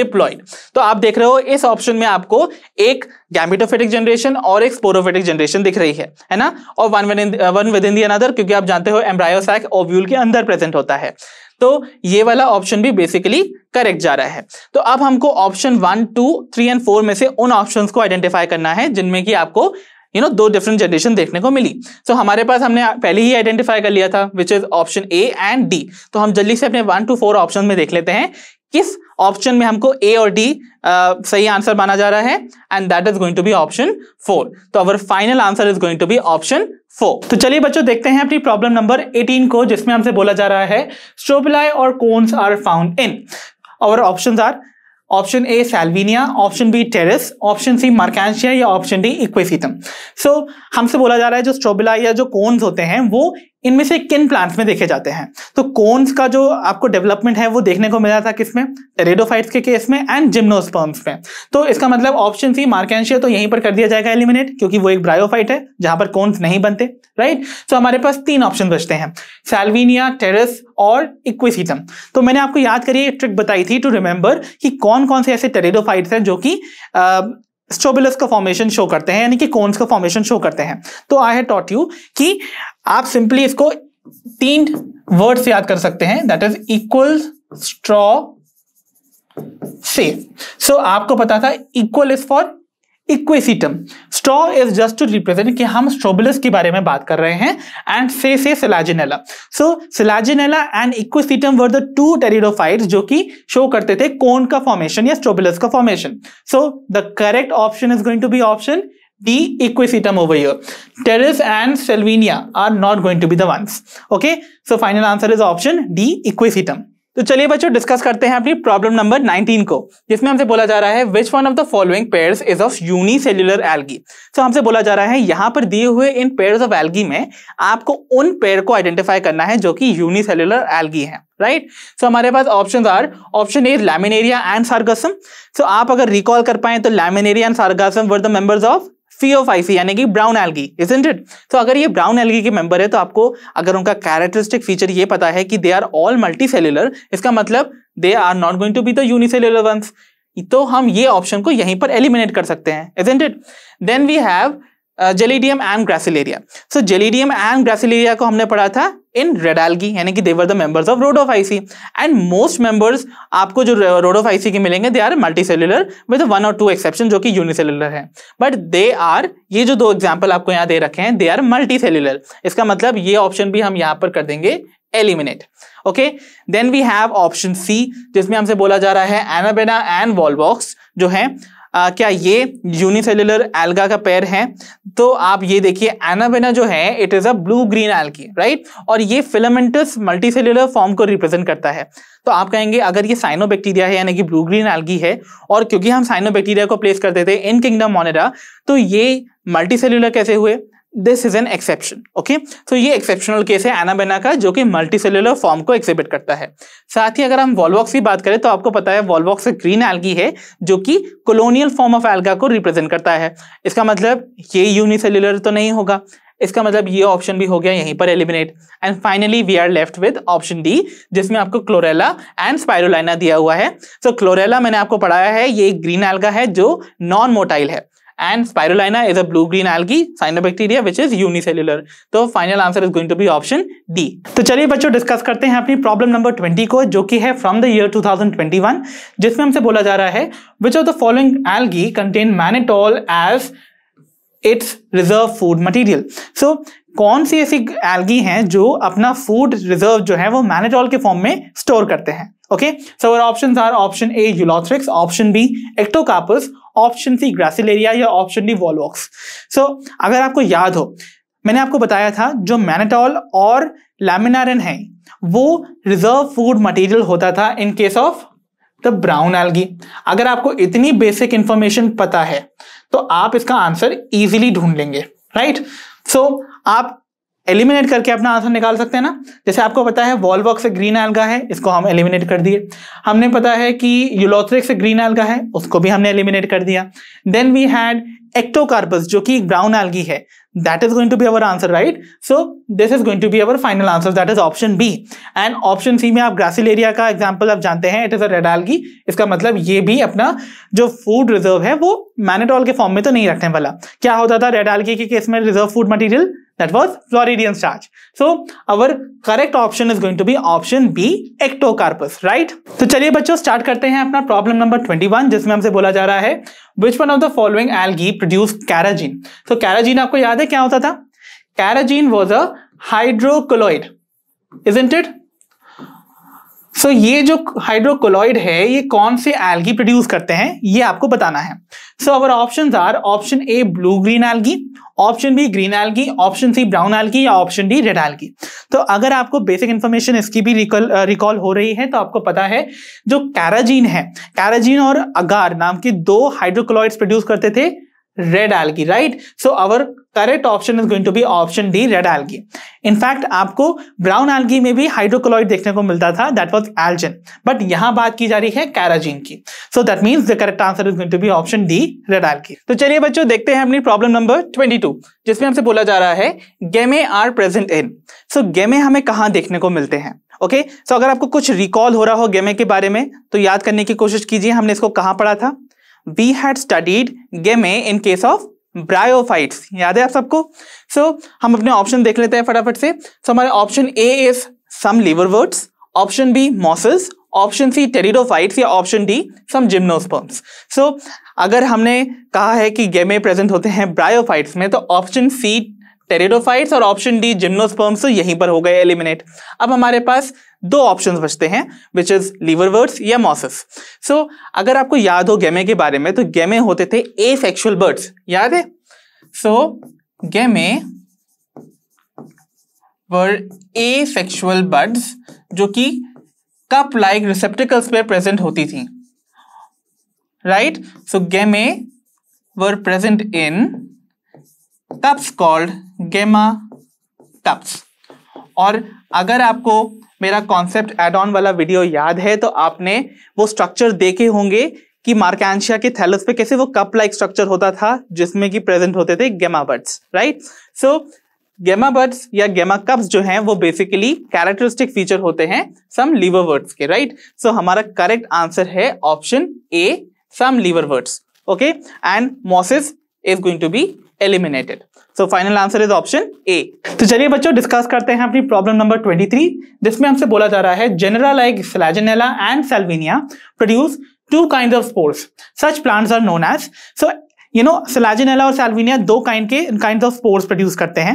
Speaker 1: डिप्लॉइड तो आप देख रहे हो इस ऑप्शन में आपको एक गैमिटोफिटिक जनरेशन और एक स्पोरोफिटिक जनरेशन दिख रही है है ना और one one within the another क्योंकि आप जानते हो एम्ब्रायोसैक ओव्यूल के अंदर प्रेजेंट होता है तो ये वाला ऑप्शन भी बेसिकली करेक्ट जा रहा है तो अब हमको option one two three and four में से उन ऑप्शन को आइडेंटिफाई करना है जिनमें कि आपको यू you नो know, दो डिफरेंट जनरेशन देखने को मिली सो so, हमारे पास हमने पहले ही आइडेंटिफाई कर लिया था which is option A and D तो हम जल्दी से अपने वन टू फोर ऑप्शन में देख लेते हैं किस ऑप्शन में हमको ए और डी सही आंसर माना जा रहा है and that is going to be option four तो our final answer is going to be option four तो चलिए बच्चों देखते हैं अपनी प्रॉब्लम नंबर 18 को जिसमें हमसे बोला जा रहा है स्ट्रोबिलाई और कोन्स आर फाउंड इन और option are option A salvinia option B pteris option C मार्केशिया या ऑप्शन डी इक्वेसिटम सो हमसे बोला जा रहा है जो स्ट्रोबिला या जो कोन्स होते हैं वो इनमें से किन प्लांट्स में देखे जाते हैं तो कोन्स का जो आपको डेवलपमेंट है वो देखने को मिला था किसमें टेरेडोफाइट्स के केस में एंड जिम्नोस्पर्म्स में तो इसका मतलब ऑप्शन सी मार्केंशिया तो यहीं पर कर दिया जाएगा एलिमिनेट क्योंकि वो एक ब्रायोफाइट है जहां पर कोन्स नहीं बनते राइट तो हमारे पास तीन ऑप्शन बचते हैं सैल्विनिया टेरस और इक्विसीटम तो मैंने आपको याद करिए ट्रिक बताई थी टू रिमेंबर कि कौन कौन से ऐसे टेरेडोफाइट्स हैं जो कि स्टोबिलस uh, का फॉर्मेशन शो करते हैं यानी कि कोन्स का फॉर्मेशन शो करते हैं तो आई है टॉट यू कि आप सिंपली इसको तीन वर्ड से याद कर सकते हैं दैट इज इक्वल स्ट्रॉ से सो आपको पता था equal is for equisetum straw is just to represent कि हम स्ट्रोबुलस के बारे में बात कर रहे हैं एंड से से selaginella so selaginella and equisetum were the two pteridophytes जो कि शो करते थे कोन का फॉर्मेशन या स्ट्रोबुलस का formation so the correct option is going to be option the equisetum over here. Terrace and Selvinia are not going to be the ones. Okay, so final answer is option D, equisetum. तो चलिए बच्चों डिस्कस करते हैं अपनी प्रॉब्लम नंबर 19 को जिसमें हमसे बोला जा रहा है which one of the following pairs is of unicellular algae so हमसे बोला जा रहा है यहां पर दिए हुए इन पेयर्स ऑफ एल्गी में आपको उन पेयर को आइडेंटिफाई करना है जो कि यूनिसेल्युलर एल्गी है राइट right? सो so, हमारे पास option are option A laminaria and sargassum so आप अगर रिकॉल कर पाए तो laminaria and sargassum were the members of phaeophyceae यानी कि ब्राउन एल्गी इजेंट इट तो अगर ये ब्राउन एल्गी के मेंबर है तो आपको अगर उनका कैरेक्टरिस्टिक फीचर ये पता है कि they are all multicellular इसका मतलब they are not going to be the unicellular ones तो हम ये ऑप्शन को यहीं पर एलिमिनेट कर सकते हैं is isn't it then we have gelidium and gracilaria so gelidium and gracilaria को हमने पढ़ा था इन रेडालगी यानी कि they were the members of rhodophyceae and most members आपको जो रोड ऑफ आईसी के मिलेंगे they are multicellular with one or two exception जो कि यूनिसेलुलर है बट दे आर ये जो दो एग्जाम्पल आपको यहाँ दे रखे हैं दे आर मल्टी सेलुलर इसका मतलब ये ऑप्शन भी हम यहाँ पर कर देंगे eliminate okay then we have option C जिसमें हमसे बोला जा रहा है एनाबेना एंड वॉलबॉक्स जो है आ, क्या ये यूनिसेलुलर एल्गा का पेयर है तो आप ये देखिए एनाबेना जो है it is a blue green algae right और ये फिलामेंटस सेल्युलर फॉर्म को रिप्रेजेंट करता है तो आप कहेंगे अगर ये साइनोबैक्टीरिया है यानी कि ब्लू ग्रीन एल्गी है और क्योंकि हम साइनोबैक्टीरिया को प्लेस करते थे इन किंगडम मोनेरा तो ये सेल्युलर कैसे हुए this is an exception okay तो ये एक्सेप्शनल केस है एनाबेना का जो कि मल्टी सेल्यूलर फॉर्म को एक्सिबिट करता है साथ ही अगर हम वॉलवॉक्स की बात करें तो आपको पता है वॉलवॉक्स एक ग्रीन एल्गी है जो कि कोलोनियल फॉर्म ऑफ एल्गा को रिप्रेजेंट करता है इसका मतलब ये यूनिसेल्युलर तो नहीं होगा इसका मतलब ये ऑप्शन भी हो गया यहीं पर eliminate and finally we are left with option D जिसमें आपको क्लोरेला एंड स्पायरोलाइना दिया हुआ है सो so, क्लोरेला मैंने आपको पढ़ाया है ये ग्रीन एल्गा है जो नॉन मोटाइल है and spirulina is a blue-green algae cyanobacteria which is unicellular so final answer is going to be option d to chaliye bachcho discuss karte hain apni problem number 20 ko jo ki hai from the year 2021 jisme humse bola ja raha hai which of the following algae contain mannitol as its reserve food material so कौन सी ऐसी एल्गी हैं जो अपना फूड रिजर्व जो है वो मैनेटॉल के फॉर्म में स्टोर करते हैं okay so our options are option A ulothrix option B ectocarpus option C gracilaria या ऑप्शन डी वॉलवॉक्स सो अगर आपको याद हो मैंने आपको बताया था जो मैनेटॉल और लैमिनारन है वो रिजर्व फूड मटेरियल होता था in case of the brown algae अगर आपको इतनी बेसिक इंफॉर्मेशन पता है तो आप इसका आंसर इजीली ढूंढ लेंगे राइट right? सो so, आप एलिमिनेट करके अपना आंसर निकाल सकते हैं ना जैसे आपको पता है वॉलबॉक से ग्रीन एल्गा है इसको हम एलिमिनेट कर दिए हमने पता है कि यूलोथ्रिक से ग्रीन एल्गा है उसको भी हमने एलिमिनेट कर दिया देन वी हैड एक्टोकार्पस जो कि ब्राउन एल्गी है that is going to be our answer right so this is going to be our final answer that is option B and option C में आप ग्रासिल एरिया का एग्जाम्पल आप जानते हैं it is a red algae इसका मतलब ये भी अपना जो फूड रिजर्व है वो मैनेटॉल के फॉर्म में तो नहीं रखने वाला क्या होता था रेड algae के केस में reserve food material That was Floridian starch. So our correct option is going to be option B, ectocarpus, right? तो चलिए बच्चों स्टार्ट करते हैं अपना प्रॉब्लम नंबर 21 जिसमें हमसे बोला जा रहा है which one of the following algae produce carrageenan तो कैराजीन आपको याद है क्या होता था carrageenan was a hydrocolloid is isn't it so so, ये जो हाइड्रोकोलॉइड है ये कौन से एल्गी प्रोड्यूस करते हैं ये आपको बताना है so our option are option A blue green algae option B green algae option C brown algae या ऑप्शन डी रेड एल्गी तो अगर आपको बेसिक इन्फॉर्मेशन इसकी भी रिकॉल रिकॉल हो रही है तो आपको पता है जो कैराजीन है कैराजीन और अगार नाम के दो हाइड्रोक्लोइड्स प्रोड्यूस करते थे red algae right so our correct option is going to be option D red algae in fact आपको ब्राउन एल्गी में भी हाइड्रोक्लोइड देखने को मिलता था दैट वॉज एल्जन बट यहां बात की जा रही है कैराजीन की so that means the correct answer is going to be option D red algae तो चलिए बच्चों देखते हैं अपनी प्रॉब्लम नंबर ट्वेंटी टू जिसमें हमसे बोला जा रहा है गेमे आर प्रेजेंट इन सो गेमे हमें कहाँ देखने को मिलते हैं ओके okay? सो so, अगर आपको कुछ रिकॉल हो रहा हो गेमे के बारे में तो याद करने की कोशिश कीजिए हमने इसको कहाँ पढ़ा था we had studied gemmae in case of bryophytes याद है आप सबको सो so, हम अपने ऑप्शन देख लेते हैं फटाफट से सो so, हमारे option A is some words option B mosses option C pteridophytes या option D some gymnosperms so अगर हमने कहा है कि गेमे प्रेजेंट होते हैं ब्रायोफाइट्स में तो ऑप्शन सी टेरेडोफाइट्स और ऑप्शन डी जिम्नोस्पर्म्स तो यहीं पर हो गए एलिमिनेट अब हमारे पास दो ऑप्शन बचते हैं विच इज लीवरवर्ड्स या मॉसिस सो so, अगर आपको याद हो गेमे के बारे में तो गेमे होते थे ए सेक्शुअल बर्ड्स याद है so so, gemmae were asexual buds जो कि कप लाइक रिसेप्टिकल्स पे प्रेजेंट होती थी right so gemmae were present in cups called gemma cups और अगर आपको मेरा कॉन्सेप्ट एड ऑन वाला वीडियो याद है तो आपने वो स्ट्रक्चर देखे होंगे कि मार्कैंशिया के थैलस पे कैसे वो कप लाइक स्ट्रक्चर होता था जिसमें कि प्रेजेंट होते थे गेमा बर्ड्स राइट सो गेमा बर्ड्स या गेमा कप्स जो हैं वो बेसिकली कैरेक्टरिस्टिक फीचर होते हैं सम लीवर वर्ड्स के राइट right? सो so, हमारा करेक्ट आंसर है option A some liverworts okay and mosses is going to be eliminated. So final answer is option A. तो चलिए बच्चों डिस्कस करते हैं अपनी प्रॉब्लम नंबर 23 जिसमें हमसे बोला जा रहा है genera like Selaginella and Salvinia produce two kinds of spores. Such plants are known as so you know Selaginella और सैल्विनिया दो काइंड के काइंड ऑफ स्पोर्स प्रोड्यूस करते हैं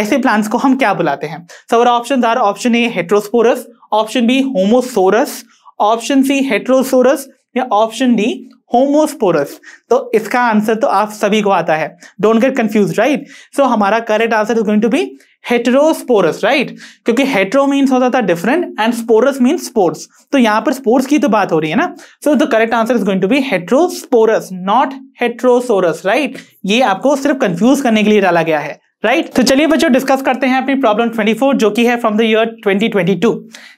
Speaker 1: ऐसे प्लांट्स को हम क्या बुलाते हैं so our option are option A heterosporous option B homosorous option C heterosorous या ऑप्शन डी होमोस्पोरस तो इसका आंसर तो आप सभी को आता है don't get confuse right so हमारा correct answer is going to be heterosporous right क्योंकि हेटेरो मीन्स होता था different and sporous means spores तो यहां पर स्पोर्ट्स की तो बात हो रही है ना so the correct answer is going to be heterosporous not heterosorous right ये आपको सिर्फ कंफ्यूज करने के लिए डाला गया है राइट right? तो चलिए बच्चों डिस्कस करते हैं अपनी प्रॉब्लम 24 जो कि है फ्रॉम द ईयर 2022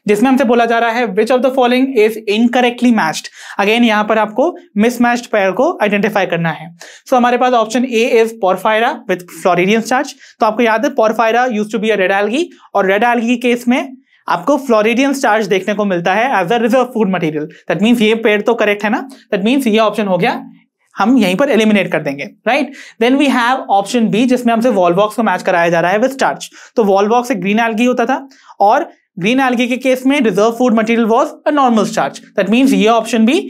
Speaker 1: जिसमें हमसे बोला जा रहा है which of the following is incorrectly matched again यहां पर आपको मिसमैच्ड पेयर को आइडेंटिफाई करना है सो so, हमारे पास option A is Porphyra with floridean starch तो आपको याद है Porphyra used to be a red algae और रेड एल्गी केस में आपको फ्लोरिडियन स्टार्च देखने को मिलता है as a reserve food material that means ये पेड़ तो करेक्ट है ना दैट मीन्स ये ऑप्शन हो गया हम यहीं पर एलिमिनेट कर देंगे right then we have option B जिसमें हमसे वॉलबॉक्स को मैच कराया जा रहा है विद स्टार्च तो वॉलबॉक्स एक ग्रीन एल्गी होता था और ग्रीन एल्गी के केस में reserve food material was a normal starch that means ये ऑप्शन भी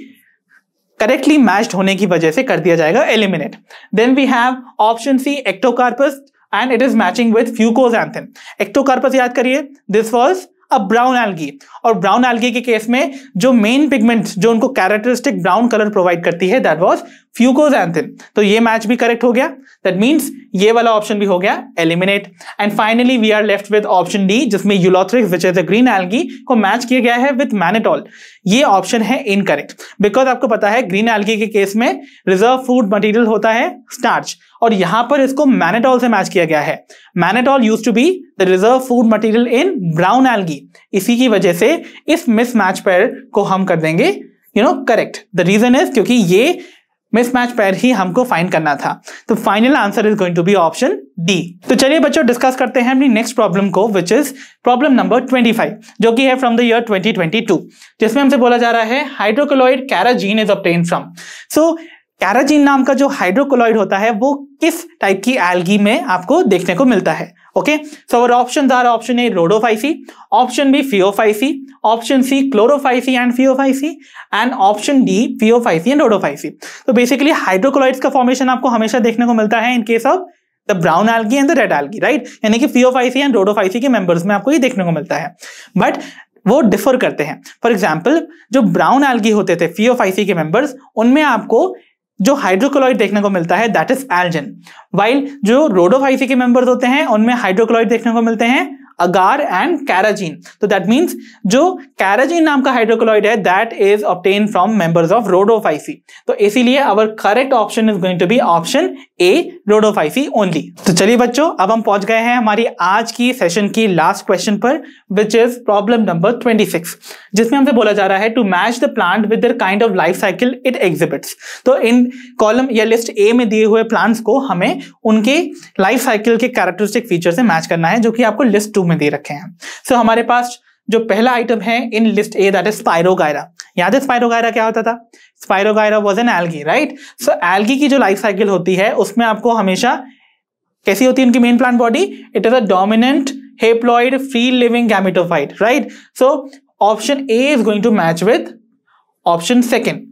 Speaker 1: करेक्टली मैच्ड होने की वजह से कर दिया जाएगा eliminate then we have option C Ectocarpus and it is matching with fucoxanthin Ectocarpus याद करिए this was a brown algae और ब्राउन एल्गी के केस में जो मेन पिगमेंट जो उनको कैरेक्टरिस्टिक ब्राउन कलर प्रोवाइड करती है दैट वाज फ्यूकोजैंथिन तो ये मैच भी करेक्ट हो गया दैट मीन्स ये वाला ऑप्शन भी हो गया eliminate and finally we are left with option D जिसमें Ulothrix which is a green algae को मैच किया गया है विद मैनेटॉल ये ऑप्शन है इनकरेक्ट बिकॉज आपको पता है ग्रीन एल्गी के केस में रिजर्व फूड मटेरियल होता है स्टार्च और यहां पर इसको मैनेटॉल से मैच किया गया है mannitol used to be the reserve food material in brown algae इसी की वजह से इस मिसमैच पर को हम कर देंगे you know correct the reason is क्योंकि ये मिसमैच पैर ही हमको फाइंड करना था तो final answer is going to be option D तो चलिए बच्चों डिस्कस करते हैं अपनी नेक्स्ट प्रॉब्लम को विच इज प्रॉब्लम नंबर 25 जो कि है फ्रॉम द ईयर 2022 जिसमें हमसे बोला जा रहा है hydrocolloid carrageenan is obtained from so carrageenan नाम का जो हाइड्रोक्लोइड होता है वो किस टाइप की एल्गी में आपको देखने को मिलता है okay so our option are option A Rhodophyceae option B Phaeophyceae option C Chlorophyceae and Phaeophyceae and option D Phaeophyceae and Rhodophyceae तो बेसिकली हाइड्रोक्लोइड्स का फॉर्मेशन आपको हमेशा देखने को मिलता है in case of the brown algae and the red algae right यानी कि फियोफाइसी एंड रोडोफाइसी के मेंबर्स में आपको ये देखने को मिलता है बट वो डिफर करते हैं फॉर एग्जाम्पल जो ब्राउन एल्गी होते थे फियोफाइसी के मेंबर्स उनमें आपको जो हाइड्रोक्लोइड देखने को मिलता है दैट इज एल्जिन वाइल जो रोडोफाइसी के मेंबर्स होते हैं उनमें हाइड्रोक्लोइड देखने को मिलते हैं अगार एंड कैराजीन तो दैट मीन्स जो कैराजीन नाम का हाइड्रोक्लोइड है that is obtained from members of Rhodophyceae तो इसीलिए our correct option is going to be option A Rhodophyceae only तो चलिए बच्चों अब हम पहुंच गए हैं हमारी आज की सेशन की लास्ट क्वेश्चन पर which is problem number twenty जिसमें हमसे बोला जा रहा है to match the plant with kind of life cycle it exhibits तो इन कॉलम या लिस्ट ए में दिए हुए प्लांट्स को हमें उनके लाइफ साइकिल के कैरेक्टरिस्टिक फीचर से मैच करना है जो कि आपको लिस्ट टू टू में दे रखे हैं सो so, हमारे पास जो पहला आइटम है in list A that is Spirogyra याद है स्पायरोगायरा क्या होता था Spirogyra was an algae right so algae की जो लाइफ साइकिल होती है उसमें आपको हमेशा कैसी होती है इनकी main plant body it is a dominant haploid free living gametophyte right so option A is going to match with option second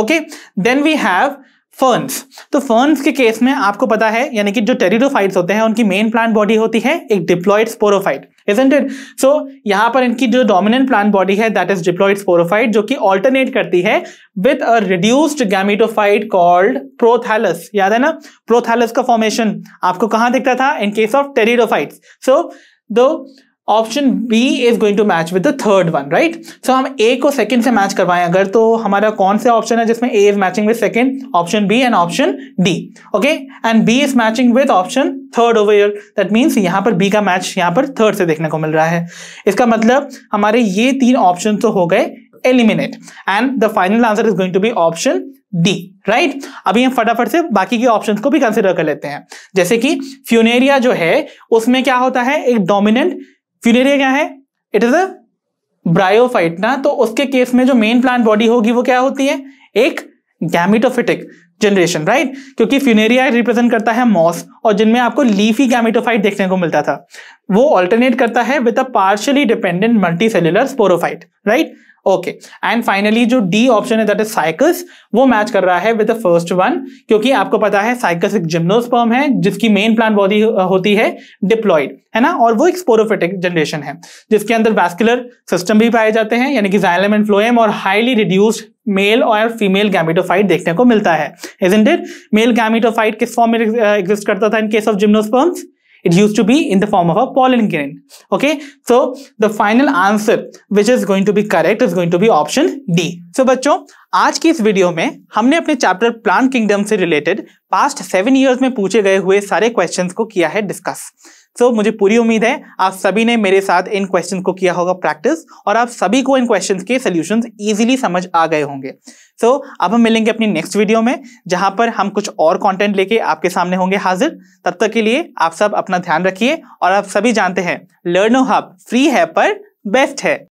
Speaker 1: okay then we have ferns तो फर्न्स के केस में आपको पता है यानी कि जो टेरिडोफाइट्स होते हैं उनकी मेन प्लांट बॉडी होती है एक diploid sporophyte isn't it so यहाँ पर इनकी जो डोमिनेंट प्लांट बॉडी है दैट इज डिप्लॉइड स्पोरोफाइट जो कि ऑल्टरनेट करती है with a reduced gametophyte called prothallus याद है ना प्रोथैलस का फॉर्मेशन आपको कहाँ दिखता था in case of pteridophytes so दो option B is going to match with the third one right so हम ए को सेकंड से मैच करवाएं अगर तो हमारा कौन सा ऑप्शन है जिसमें A is matching with second option B and option D okay and B is matching with option third over here that means यहां पर बी का मैच यहां पर थर्ड से देखने को मिल रहा है इसका मतलब हमारे ये तीन ऑप्शन तो हो गए eliminate and the final answer is going to be option D right right? अभी हम फटाफट से बाकी के ऑप्शंस को भी कंसिडर कर लेते हैं जैसे कि फ्यूनेरिया जो है उसमें क्या होता है एक डोमिनेंट फ्यूनेरिया क्या है इट इज अ ब्रायोफाइट ना तो उसके केस में जो मेन प्लांट बॉडी होगी वो क्या होती है एक गैमिटोफिटिक जनरेशन राइट क्योंकि फ्यूनेरिया रिप्रेजेंट करता है मॉस और जिनमें आपको लीफी गैमिटोफाइट देखने को मिलता था वो ऑल्टरनेट करता है with a partially dependent multicellular sporophyte right okay and finally जो डी ऑप्शन है दैट इज साइकस वो मैच कर रहा है विद द फर्स्ट वन क्योंकि आपको पता है साइकस एक जिम्नोस्पर्म है जिसकी मेन प्लान बॉडी होती है डिप्लॉइड है ना और वो एक स्पोरोफिटिक जनरेशन है जिसके अंदर वैस्कुलर सिस्टम भी पाए जाते हैं यानी कि जाइलम एंड फ्लोएम और हाईली रिड्यूस्ड मेल और फीमेल गैमेटोफाइट देखने को मिलता है is in that male gametophyte किस फॉर्म में एग्जिस्ट करता था in case of gymnosperms It used to be in the form of a polyincarnate. Okay, so the final answer which is going to be correct is going to be option D. So bachcho आज की इस वीडियो में हमने अपने चैप्टर प्लांट किंगडम से रिलेटेड पास्ट सेवन ईयर्स में पूछे गए हुए सारे क्वेश्चंस को किया है डिस्कस सो so, मुझे पूरी उम्मीद है आप सभी ने मेरे साथ इन क्वेश्चन को किया होगा प्रैक्टिस और आप सभी को इन क्वेश्चन के सोल्यूशन ईजिली समझ आ गए होंगे सो so, अब हम मिलेंगे अपनी नेक्स्ट वीडियो में जहां पर हम कुछ और कंटेंट लेके आपके सामने होंगे हाजिर तब तक के लिए आप सब अपना ध्यान रखिए और आप सभी जानते हैं लर्नो हब फ्री है पर बेस्ट है